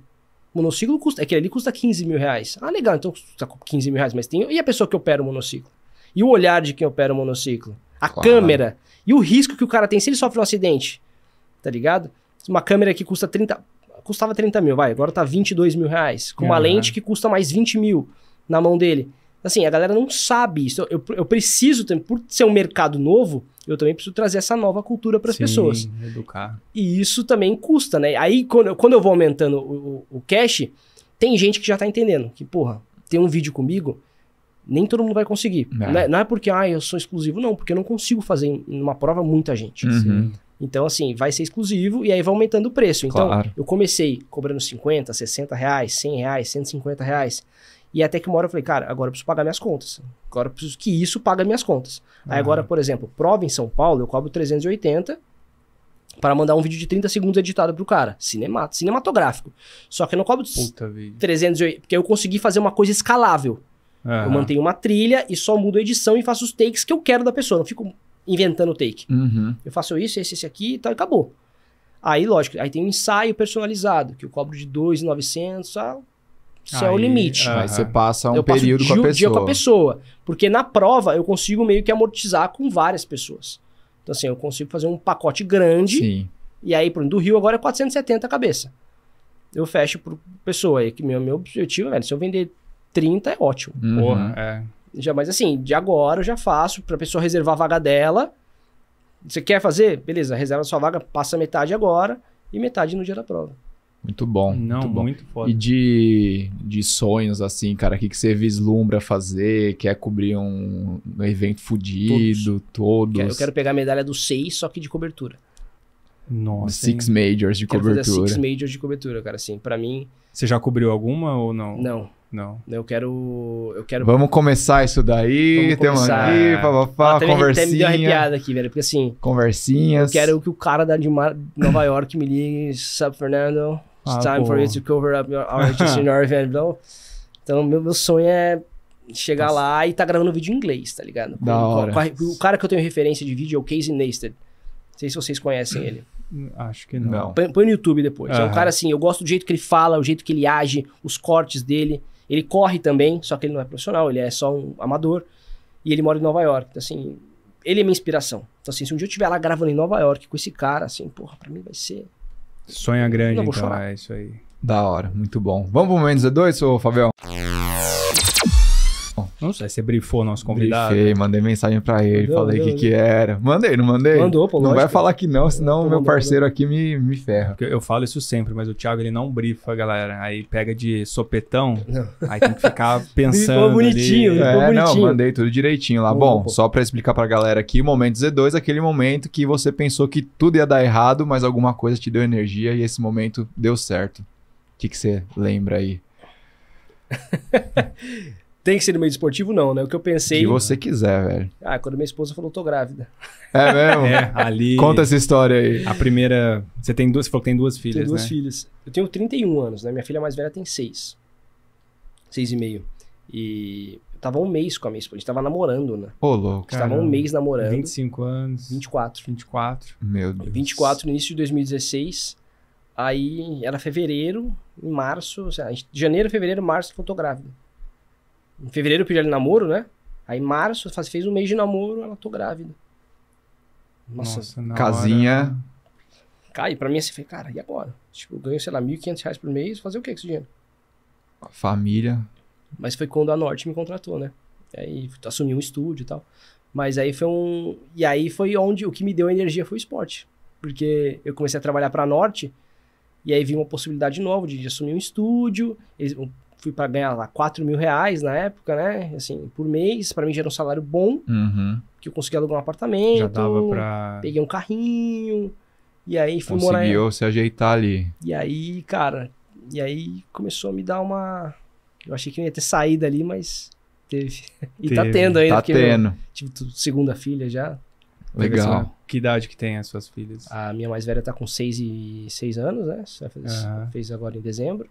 Monociclo custa, aquele ali custa 15 mil reais. Ah, legal, então custa 15 mil reais, mas tem. E a pessoa que opera o monociclo? E o olhar de quem opera o monociclo? A claro. câmera. E o risco que o cara tem se ele sofre um acidente. Tá ligado? Uma câmera que custa 30. Custava 30 mil, vai. Agora tá 22 mil reais. Com uma uhum. lente que custa mais 20 mil na mão dele. Assim, a galera não sabe isso. Eu, eu preciso, por ser um mercado novo, eu também preciso trazer essa nova cultura para as pessoas. Educar. E isso também custa, né? Aí, quando eu, quando eu vou aumentando o, o, o cash, tem gente que já está entendendo que, porra, tem um vídeo comigo, nem todo mundo vai conseguir. É. Não, é, não, é, porque, ah, eu sou exclusivo, não, porque eu não consigo fazer em uma prova muita gente. Uhum. Assim. Então, assim, vai ser exclusivo e aí vai aumentando o preço. Então, claro. eu comecei cobrando 50, 60 reais, 100 reais, 150 reais. E até que uma hora eu falei, cara, agora eu preciso pagar minhas contas. Agora eu preciso que isso pague minhas contas. Uhum. Aí agora, por exemplo, prova em São Paulo, eu cobro 380 para mandar um vídeo de 30 segundos editado pro cara. Cinema, cinematográfico. Só que eu não cobro Puta 380, porque eu consegui fazer uma coisa escalável. Uhum. Eu mantenho uma trilha e só mudo a edição e faço os takes que eu quero da pessoa. Não fico inventando o take. Uhum. Eu faço isso, esse, esse aqui e tal, e acabou. Aí, lógico, aí tem um ensaio personalizado, que eu cobro de 2,900 a ah, isso aí, é o limite. É, aí você passa um eu período com a pessoa. dia com a pessoa. Porque na prova eu consigo meio que amortizar com várias pessoas. Então, assim, eu consigo fazer um pacote grande. Sim. E aí, por exemplo, do Rio agora é 470 a cabeça. Eu fecho por pessoa. aí que meu, meu objetivo, velho, se eu vender 30 é ótimo. Uhum. Porra, é. Já, mas assim, de agora eu já faço pra pessoa reservar a vaga dela. Você quer fazer? Beleza, reserva sua vaga, passa metade agora e metade no dia da prova. Muito bom. Não, muito, bom. muito foda. E de, de sonhos, assim, cara, o que, que você vislumbra fazer? Quer cobrir um, um evento fudido? Todos. Eu quero pegar a medalha do 6, só que de cobertura. Nossa. Six hein? majors de quero cobertura. Fazer six majors de cobertura, cara, assim, pra mim. Você já cobriu alguma ou não? Não. Não. Eu quero. Eu quero. Vamos começar isso daí. Vamos começar. Tem uma papapá, ah, conversinha. Até me deu arrepiada aqui, velho. Porque assim. Conversinhas. Eu quero que o cara da de Nova York me ligue. Sabe, Fernando? It's ah, time pô. for you to cover up your artist in your event. Então, então meu, meu sonho é chegar Nossa. lá e tá gravando vídeo em inglês, tá ligado? Com, da hora. Com a, com a, o cara que eu tenho referência de vídeo é o Casey Neistat. Não sei se vocês conhecem ele. Hum, acho que não. não. Põe, põe no YouTube depois. Uhum. É um cara assim, eu gosto do jeito que ele fala, o jeito que ele age, os cortes dele. Ele corre também, só que ele não é profissional, ele é só um amador. E ele mora em Nova York. Então, assim, ele é minha inspiração. Então, assim, se um dia eu estiver lá gravando em Nova York com esse cara, assim, porra, pra mim vai ser Sonha grande, então. É isso aí. Da hora, muito bom. Vamos pro Mendes 2, ô Fabião? Não sei, você brifou o nosso convidado. Brifei, mandei mensagem para ele, mandou, falei o que, que era. Mandei, não mandei? Mandou, pô, Não lógico. vai falar que não, senão o meu parceiro aqui me, me ferra. eu falo isso sempre, mas o Thiago ele não brifa, galera. Aí pega de sopetão, não. aí tem que ficar pensando. É, ficou bonitinho, ficou é, bonitinho. Não, mandei tudo direitinho lá. Pô, Bom, pô. só para explicar pra galera aqui, o momento Z2 é aquele momento que você pensou que tudo ia dar errado, mas alguma coisa te deu energia e esse momento deu certo. O que, que você lembra aí? Tem que ser no meio esportivo, não, né? O que eu pensei. Se você quiser, velho. Ah, quando minha esposa falou, tô grávida. É mesmo? é, ali. Conta essa história aí. A primeira. Você tem duas. Você falou que tem duas filhas. Tenho duas né? filhas. Eu tenho 31 anos, né? Minha filha mais velha tem seis, seis e meio. E eu tava um mês com a minha esposa. A gente tava namorando, né? Ô, louco. A gente Caramba. tava um mês namorando. 25 anos. 24. 24. Meu Deus. 24, no início de 2016. Aí era fevereiro, em março. Janeiro, fevereiro, março, eu tô grávida. Em fevereiro eu pedi ela namoro, né? Aí em março, faz, fez um mês de namoro, ela tô grávida. Nossa, Nossa casinha. Hora... Cai, pra mim assim, falei, cara, e agora? Tipo, eu ganho, sei lá, 1.500 reais por mês, fazer o que com esse dinheiro? família. Mas foi quando a Norte me contratou, né? Aí assumi um estúdio e tal. Mas aí foi um. E aí foi onde o que me deu energia foi o esporte. Porque eu comecei a trabalhar pra Norte, e aí vi uma possibilidade nova de, de assumir um estúdio. Eles, fui para ganhar lá 4 mil reais na época, né? Assim, por mês, para mim já era um salário bom, uhum. que eu consegui alugar um apartamento. Já dava pra... Peguei um carrinho, e aí fui Conseguiu morar... Conseguiu se ajeitar ali. E aí, cara, e aí começou a me dar uma... Eu achei que eu ia ter saído ali, mas teve. E tá teve. tá tendo ainda. Tá tendo. tive segunda filha já. Legal. Que idade que tem as suas filhas? A minha mais velha tá com 6 e seis anos, né? Fez, uhum. fez agora em dezembro.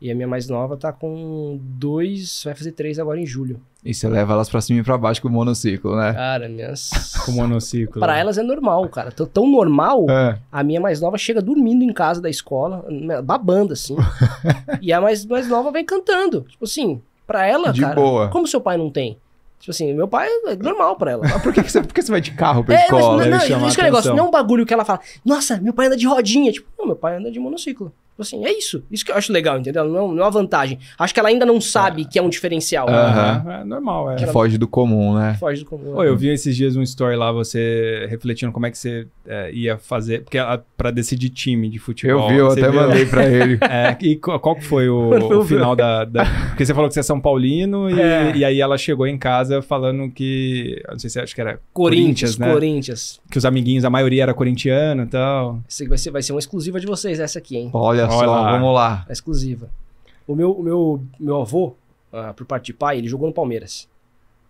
E a minha mais nova tá com dois, vai fazer três agora em julho. E você leva elas pra cima e pra baixo com o monociclo, né? Cara, minhas. com o monociclo. pra né? elas é normal, cara. Tô tão normal, é. a minha mais nova chega dormindo em casa da escola, babando assim. e a mais, mais nova vem cantando. Tipo assim, pra ela, De cara. Boa. Como seu pai não tem? Tipo assim, meu pai é normal pra ela. Mas por que, que, você, por que você vai de carro pra é, escola? Mas, não, não, isso que é negócio. Não é um bagulho que ela fala, nossa, meu pai anda de rodinha. Tipo, não, meu pai anda de monociclo. Tipo assim, é isso. Isso que eu acho legal, entendeu? Não, não é uma vantagem. Acho que ela ainda não sabe é. que é um diferencial. Uh -huh. né? É, é normal, é. Que ela... foge do comum, né? foge do comum. é. eu né? vi esses dias um story lá, você refletindo como é que você é, ia fazer. Porque a, ah, pra decidir time de futebol. Eu vi, eu até viu? mandei pra ele. É, e qual que foi o, o final da, da, Porque você falou que você é São Paulino e, é. e, aí ela chegou em casa falando que. Não sei se acho que era. Corinthians, Corinthians né? Corinthians. Que os amiguinhos, a maioria era corintiana e tal. vai ser, vai ser uma exclusiva de vocês, essa aqui, hein? Olha só, lá. vamos lá. É exclusiva. O meu, o meu, meu avô, uh, por parte de pai, ele jogou no Palmeiras.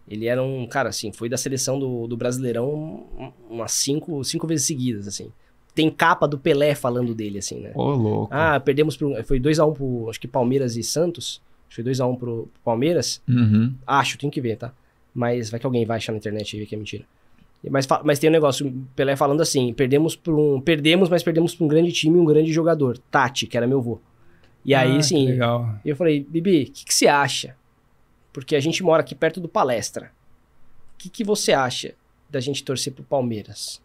Ele era um, cara, assim, foi da seleção do, do Brasileirão umas cinco, cinco vezes seguidas, assim. Tem capa do Pelé falando dele, assim, né? Ô, oh, louco. Ah, perdemos pro. Foi 2x1 um pro. Acho que Palmeiras e Santos. foi 2x1 um pro, pro Palmeiras. Uhum. Acho, tem que ver, tá? Mas vai que alguém vai achar na internet e ver que é mentira. Mas, mas tem um negócio, Pelé falando assim, perdemos por um, perdemos, mas perdemos para um grande time e um grande jogador, Tati, que era meu avô. E ah, aí, sim, legal. eu falei, Bibi, o que, que você acha? Porque a gente mora aqui perto do Palestra. O que, que você acha da gente torcer pro Palmeiras?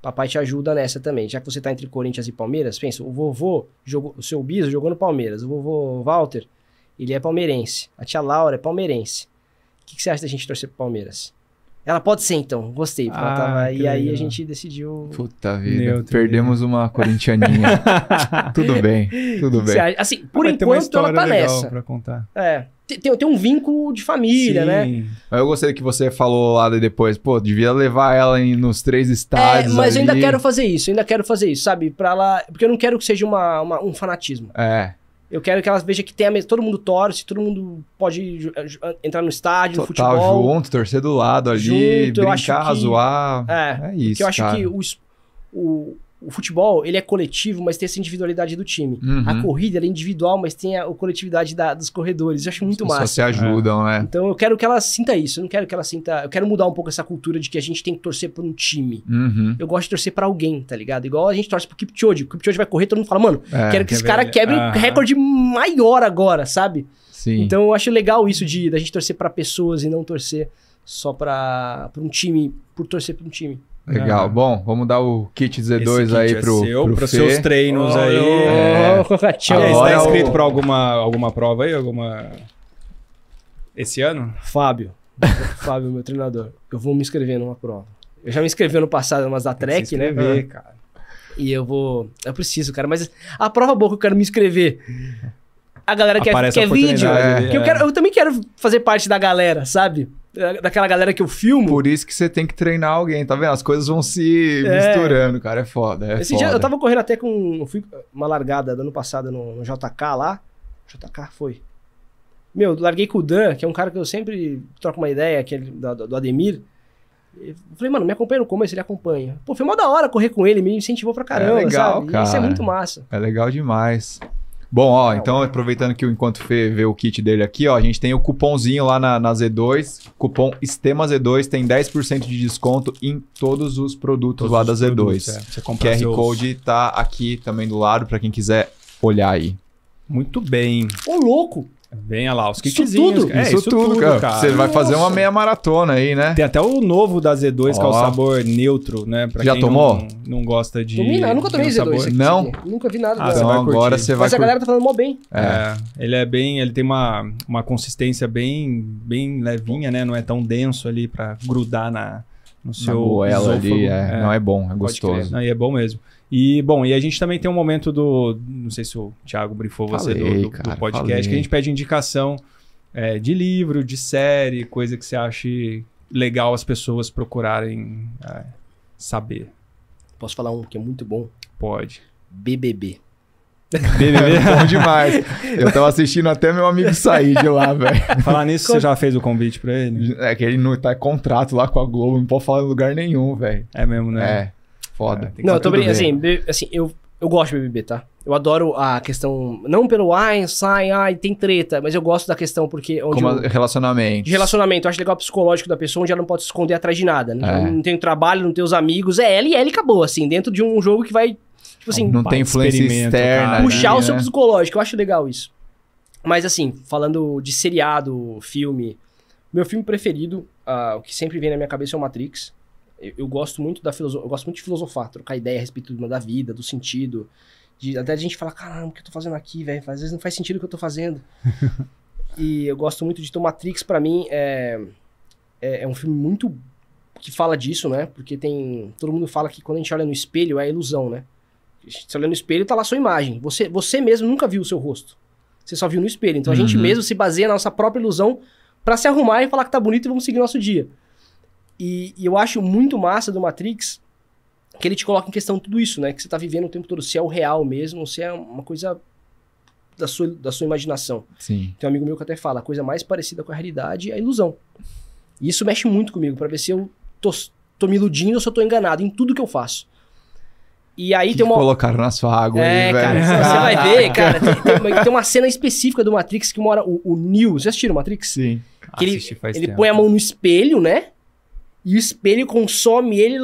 Papai te ajuda nessa também. Já que você tá entre Corinthians e Palmeiras, pensa, o vovô, jogou, o seu biso jogou no Palmeiras, o vovô Walter, ele é palmeirense. A tia Laura é palmeirense. O que, que você acha da gente torcer pro Palmeiras? Ela pode ser, então. Gostei. Ah, tava... E aí a gente decidiu. Puta vida. Neutro, Perdemos né? uma corintianinha. tudo bem, tudo bem. Assim, por enquanto ela tá nessa. Pra contar. É. Tem, tem um vínculo de família, né? Sim. né? Eu gostei que você falou lá depois, pô, devia levar ela nos três estádios. É, mas ali. eu ainda quero fazer isso, ainda quero fazer isso, sabe? Pra ela. Porque eu não quero que seja uma, uma um fanatismo. É. Eu quero que elas vejam que tem a Todo mundo torce, todo mundo pode eh, eh, entrar no estádio, Total, no futebol. junto, torcer do lado ali, junto, brincar, que, zoar. É, é isso. Que eu acho cara. que o, o, o futebol ele é coletivo, mas tem essa individualidade do time. Uhum. A corrida é individual, mas tem a, a coletividade da, dos corredores. Eu acho muito As massa. Só se ajudam, né? Então eu quero que ela sinta isso. Eu não quero que ela sinta. Eu quero mudar um pouco essa cultura de que a gente tem que torcer por um time. Uhum. Eu gosto de torcer para alguém, tá ligado? Igual a gente torce pro Kipchoge. O Kipchoge vai correr, todo mundo fala, mano, é, quero que esse cara quebre uhum. recorde maior agora, sabe? Sim. Então eu acho legal isso de da gente torcer para pessoas e não torcer só para um time, por torcer para um time. Legal. Bom, vamos dar o kit Z2 kit aí é pro, seu, pro, pro seus treinos oh, aí. Oh, oh, é. Está inscrito é o... para alguma, alguma prova aí? Alguma. Esse ano? Fábio. Fábio, meu treinador. Eu vou me inscrever numa prova. Eu já me inscrevi no passado, nas da Trek, né? Ver, ah. cara. E eu vou. Eu preciso, cara. Mas a prova boa que eu quero me inscrever. A galera Aparece quer, quer vídeo. É, que eu, é. quero, eu também quero fazer parte da galera, sabe? daquela galera que eu filmo. Por isso que você tem que treinar alguém, tá vendo? As coisas vão se é. misturando, cara. É foda. É Esse foda. dia eu tava correndo até com. fui uma largada do ano passado no, no, JK lá. JK foi. Meu, larguei com o Dan, que é um cara que eu sempre troco uma ideia, que é do, do Ademir. Eu falei, mano, me acompanha no começo, ele acompanha. Pô, foi mó da hora correr com ele, me incentivou pra caramba, é legal, sabe? Cara. Isso é muito massa. É legal demais. Bom, ó, é, então aproveitando que o Enquanto Fê vê o kit dele aqui, ó, a gente tem o cupomzinho lá na, na Z2, cupom STEMA Z2, tem 10% de desconto em todos os produtos todos lá da Z2. Produtos, é. Você compra QR seus... Code tá aqui também do lado para quem quiser olhar aí. Muito bem. Ô, louco! Venha lá, os kitzinhos. Isso tudo, é, isso, isso tudo, cara. cara. Você Nossa. vai fazer uma meia maratona aí, né? Tem até o novo da Z2, Ó. que é o sabor neutro, né? Pra Já tomou? Não, não, gosta de... Tomei, não, eu nunca tomei Z2. Sabor. Aqui, não? Nunca vi nada. Ah, então agora você vai... Mas a galera tá falando mó bem. É. é. ele é bem... Ele tem uma, uma consistência bem, bem levinha, né? Não é tão denso ali pra grudar na, no seu na ali. É, é, não, é bom, é gostoso. Não, e é bom mesmo. E, bom, e a gente também tem um momento do. Não sei se o Thiago brifou falei, você do, do, cara, do podcast, falei. que a gente pede indicação é, de livro, de série, coisa que você ache legal as pessoas procurarem é, saber. Posso falar um que é muito bom? Pode. BBB. BBB é bom demais. Eu tava assistindo até meu amigo sair de lá, velho. Falar nisso, Com... você já fez o convite pra ele? É que ele não tá contrato lá com a Globo, não pode falar em lugar nenhum, velho. É mesmo, né? É. Foda. É, não, eu tô brincando. Assim, assim, eu, eu gosto de BBB, tá? Eu adoro a questão, não pelo ai, sai, ai, tem treta, mas eu gosto da questão porque... Onde Como eu, relacionamento. De relacionamento, eu acho legal o psicológico da pessoa, onde ela não pode se esconder atrás de nada. Não, né? é. não tem trabalho, não tem os amigos, é ela e ela acabou, assim, dentro de um jogo que vai, tipo assim... Não pá, tem influência externa. Cara, né? puxar o né? seu psicológico, eu acho legal isso. Mas assim, falando de seriado, filme, meu filme preferido, uh, o que sempre vem na minha cabeça é o Matrix. Eu, eu gosto muito da filosofia, eu gosto muito de filosofar, trocar ideia a respeito da vida, do sentido. De, até a gente falar, caramba, o que eu tô fazendo aqui, velho? Às vezes não faz sentido o que eu tô fazendo. e eu gosto muito de. Então, Matrix, para mim, é, é, é, um filme muito. que fala disso, né? Porque tem. Todo mundo fala que quando a gente olha no espelho é ilusão, né? Você olha no espelho tá lá sua imagem. Você, você mesmo nunca viu o seu rosto. Você só viu no espelho. Então, a gente uhum. mesmo se baseia na nossa própria ilusão para se arrumar e falar que tá bonito e vamos seguir nosso dia. E, eu acho muito massa do Matrix que ele te coloca em questão tudo isso, né? Que você tá vivendo o tempo todo, se é o real mesmo, se é uma coisa da sua, da sua imaginação. Sim. Tem um amigo meu que até fala, a coisa mais parecida com a realidade é a ilusão. E isso mexe muito comigo, para ver se eu tô, tô me iludindo ou se eu tô enganado em tudo que eu faço. E aí que tem uma. Colocaram na sua água é, aí, cara, velho. Você vai ver, cara. Tem, tem, tem, uma cena específica do Matrix que mora. O, o Neo. Vocês assistiram Matrix? Sim. Que ele faz ele tempo. põe a mão no espelho, né? E o espelho consome ele.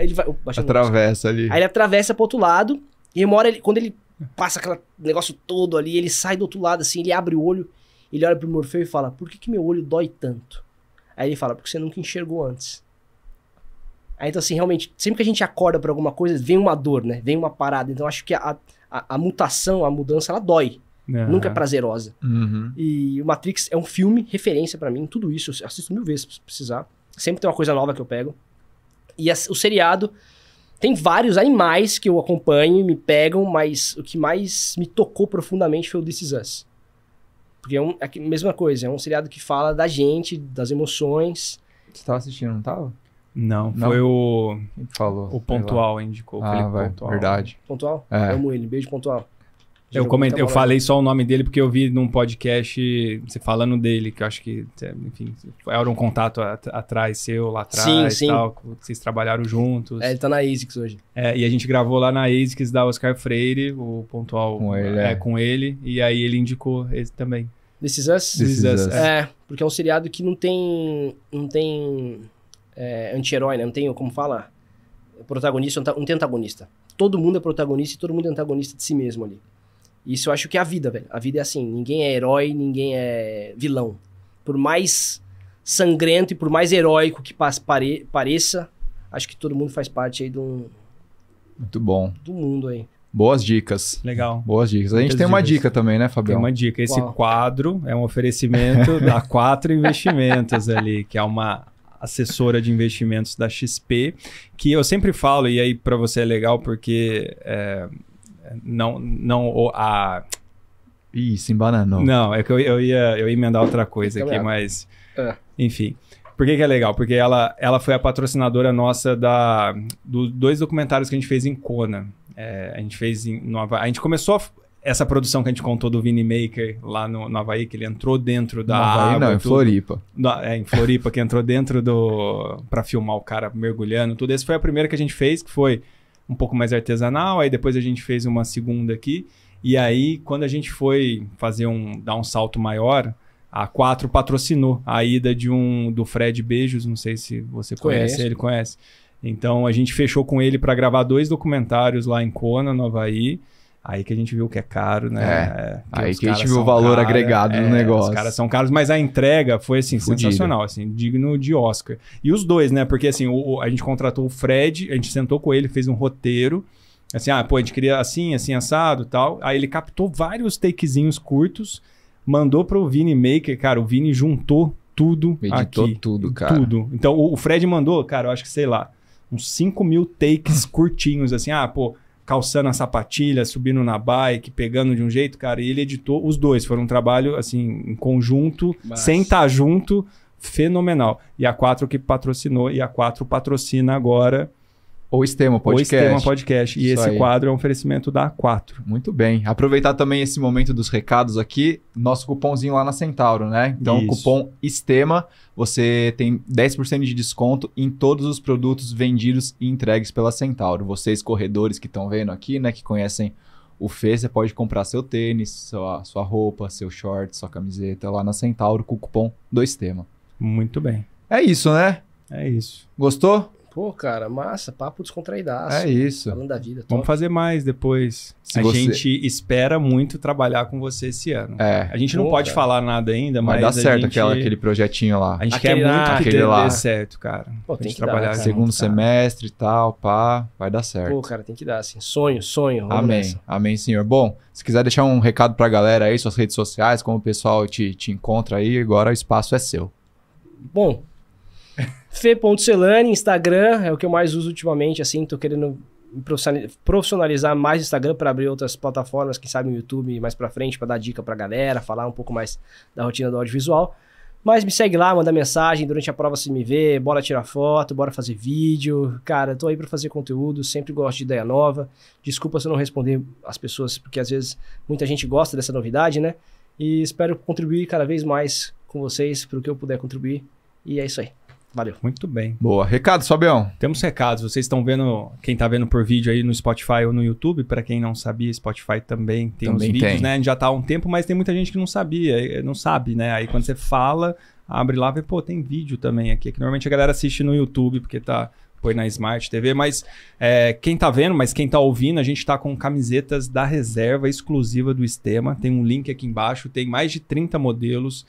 ele vai, atravessa ali. Aí ele atravessa pro outro lado. E uma hora, ele, quando ele passa aquele negócio todo ali, ele sai do outro lado, assim, ele abre o olho, ele olha pro Morfeu e fala: Por que, que meu olho dói tanto? Aí ele fala: Porque você nunca enxergou antes. Aí, então, assim, realmente, sempre que a gente acorda pra alguma coisa, vem uma dor, né? Vem uma parada. Então, acho que a, a, a mutação, a mudança, ela dói. É. Nunca é prazerosa. Uhum. E o Matrix é um filme, referência para mim, tudo isso. Eu assisto mil vezes se precisar. Sempre tem uma coisa nova que eu pego. E o seriado tem vários animais que eu acompanho e me pegam, mas o que mais me tocou profundamente foi o This Is Us. Porque é, um, é a mesma coisa, é um seriado que fala da gente, das emoções. Você tava assistindo, não tava? Não, não. foi o. Falou. O Pontual indicou. Ah, vai, pontual. verdade. Pontual? É. Amo ele, beijo pontual. Eu, eu falei só o nome dele porque eu vi num podcast você falando dele, que eu acho que, é, enfim, era um contato atrás seu, lá atrás sim, sim. Tal, vocês trabalharam juntos. É, ele tá na ASICS hoje. É, e a gente gravou lá na ASICS da Oscar Freire, o pontual com ele, é, é. com ele, e aí ele indicou esse também. This Is Us? This is us. É, porque é um seriado que não tem, não tem é, anti-herói, né? Não tem, como fala, é protagonista, não tem antagonista. Todo mundo é protagonista e todo mundo é antagonista de si mesmo ali. Isso eu acho que é a vida, velho. A vida é assim, ninguém é herói, ninguém é vilão. Por mais sangrento e por mais heróico que pare pareça, acho que todo mundo faz parte aí de um... Muito bom. Do mundo aí. Boas dicas. Legal. Boas dicas. A gente Muitas tem uma dica também, né, Fabião? Tem uma dica. Esse Uau. quadro é um oferecimento da Quatro Investimentos ali, que é uma assessora de investimentos da XP, que eu sempre falo, e aí para você é legal porque é, não, não a... Ih, se embananou. Não, é que eu, eu, ia, eu ia emendar outra coisa aqui, mas... É. Enfim. Por que, que, é legal? Porque ela, ela foi a patrocinadora nossa da, dos dois documentários que a gente fez em Kona. É, a gente fez em Nova... A gente começou a, essa produção que a gente contou do Vini Maker lá no, no Havaí, que ele entrou dentro da. No Havaí, água, não, em tudo. Floripa. Na, é, em Floripa, que entrou dentro do. para filmar o cara mergulhando, tudo. Esse foi a primeira que a gente fez, que foi um pouco mais artesanal, aí depois a gente fez uma segunda aqui. E aí, quando a gente foi fazer um dar um salto maior, a 4 patrocinou a ida de um do Fred Beijos, não sei se você conhece, conhece ele conhece. Então a gente fechou com ele para gravar dois documentários lá em Kona, no Havaí. Aí que a gente viu que é caro, né? É, é aí que a gente viu o valor cara, agregado é, negócio. Os caras são caros, mas a entrega foi assim, Fudido. sensacional, assim, digno de Oscar. E os dois, né? Porque assim, o, a gente contratou o Fred, a gente sentou com ele, fez um roteiro. Assim, ah, pô, a gente queria assim, assim, assado tal. Aí ele captou vários takezinhos curtos, mandou pro Vini Maker, cara. O Vini juntou tudo. Editou aqui, tudo, cara. Tudo. Então o, o Fred mandou, cara, eu acho que sei lá, uns 5 mil takes curtinhos, assim, ah, pô calçando a sapatilha, subindo na bike, pegando de um jeito, cara. E ele editou os dois. Foi um trabalho, assim, em conjunto, Mas... sem estar tá junto, fenomenal. E a 4 que patrocinou, e a 4 patrocina agora o Estema Podcast. O Estema Podcast. E Isso esse aí. quadro é um oferecimento da 4. Muito bem. Aproveitar também esse momento dos recados aqui, nosso cupomzinho lá na Centauro, né? Então, Isso. cupom Estema, você tem 10% de desconto em todos os produtos vendidos e entregues pela Centauro. Vocês, corredores que estão vendo aqui, né, que conhecem o Fê, você pode comprar seu tênis, sua, sua roupa, seu short, sua camiseta lá na Centauro com o cupom do Estema. Muito bem. É isso, né? É isso. Gostou? Pô, cara, massa, papo descontraidaço. É isso. Falando da vida. Top. Vamos fazer mais depois. a você... gente espera muito trabalhar com você esse ano. É. A gente Pô, não pode cara. falar nada ainda, mas. Vai dar certo gente... aquela, aquele projetinho lá. A gente aquele quer lá, muito aquele dê, lá. dê certo, cara. Pô, tem que trabalhar dar, cara, segundo semestre e tal, pá. Vai dar certo. Pô, cara, tem que dar, assim. Sonho, sonho. Amém. Nessa. Amém, senhor. Bom, se quiser deixar um recado pra galera aí, suas redes sociais, como o pessoal te, te encontra aí, agora o espaço é seu. Bom, Fê.celani, Instagram, é o que eu mais uso ultimamente, assim, tô querendo profissionalizar mais o Instagram para abrir outras plataformas, quem sabe o YouTube mais para frente, para dar dica pra galera, falar um pouco mais da rotina do audiovisual. Mas me segue lá, manda mensagem, durante a prova se me vê, bora tirar foto, bora fazer vídeo. Cara, tô aí para fazer conteúdo, sempre gosto de ideia nova. Desculpa se eu não responder as pessoas, porque às vezes muita gente gosta dessa novidade, né? E espero contribuir cada vez mais com vocês, para o que eu puder contribuir. E é isso aí. Valeu. Muito bem. Boa. Recados, Fabião? Temos recados. Vocês estão vendo, quem está vendo por vídeo aí no Spotify ou no YouTube, para quem não sabia, Spotify também tem também vídeos, tem. né? A gente já está há um tempo, mas tem muita gente que não sabia, eh, não sabe, né? Aí quando você fala, abre lá e vê, pô, tem vídeo também aqui. Que normalmente a galera assiste no YouTube, porque tá põe na Smart TV, mas é, quem tá vendo, mas quem tá ouvindo, a gente tá com camisetas da reserva exclusiva do Estema. Tem um link aqui embaixo, tem mais de 30 modelos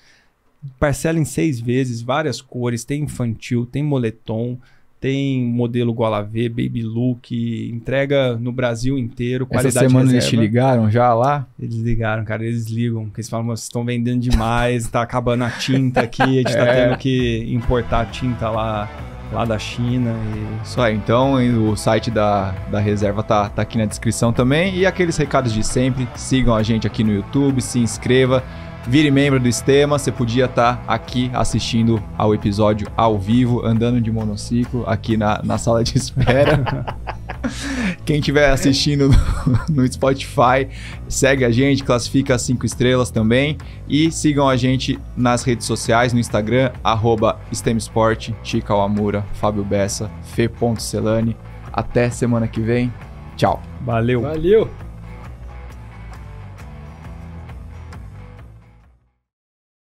parcela em seis vezes, várias cores, tem infantil, tem moletom, tem modelo gola V, baby look, entrega no Brasil inteiro, qualidade Essa semana reserva. eles te ligaram já lá? Eles ligaram, cara, eles ligam, porque eles falam, vocês estão vendendo demais, tá acabando a tinta aqui, a gente tá é. tá tendo que importar tinta lá lá da China. E... Isso aí, então o site da, da reserva tá, tá aqui na descrição também. E aqueles recados de sempre, sigam a gente aqui no YouTube, se inscreva, Vire membro do Estema, você podia estar tá aqui assistindo ao episódio ao vivo, andando de monociclo aqui na, na sala de espera. Quem estiver assistindo no, no Spotify, segue a gente, classifica as 5 estrelas também e sigam a gente nas redes sociais, no Instagram, arroba StemSport, Chica Wamura, Fábio Bessa, Fê.Celani. Até semana que vem. Tchau. Valeu. Valeu.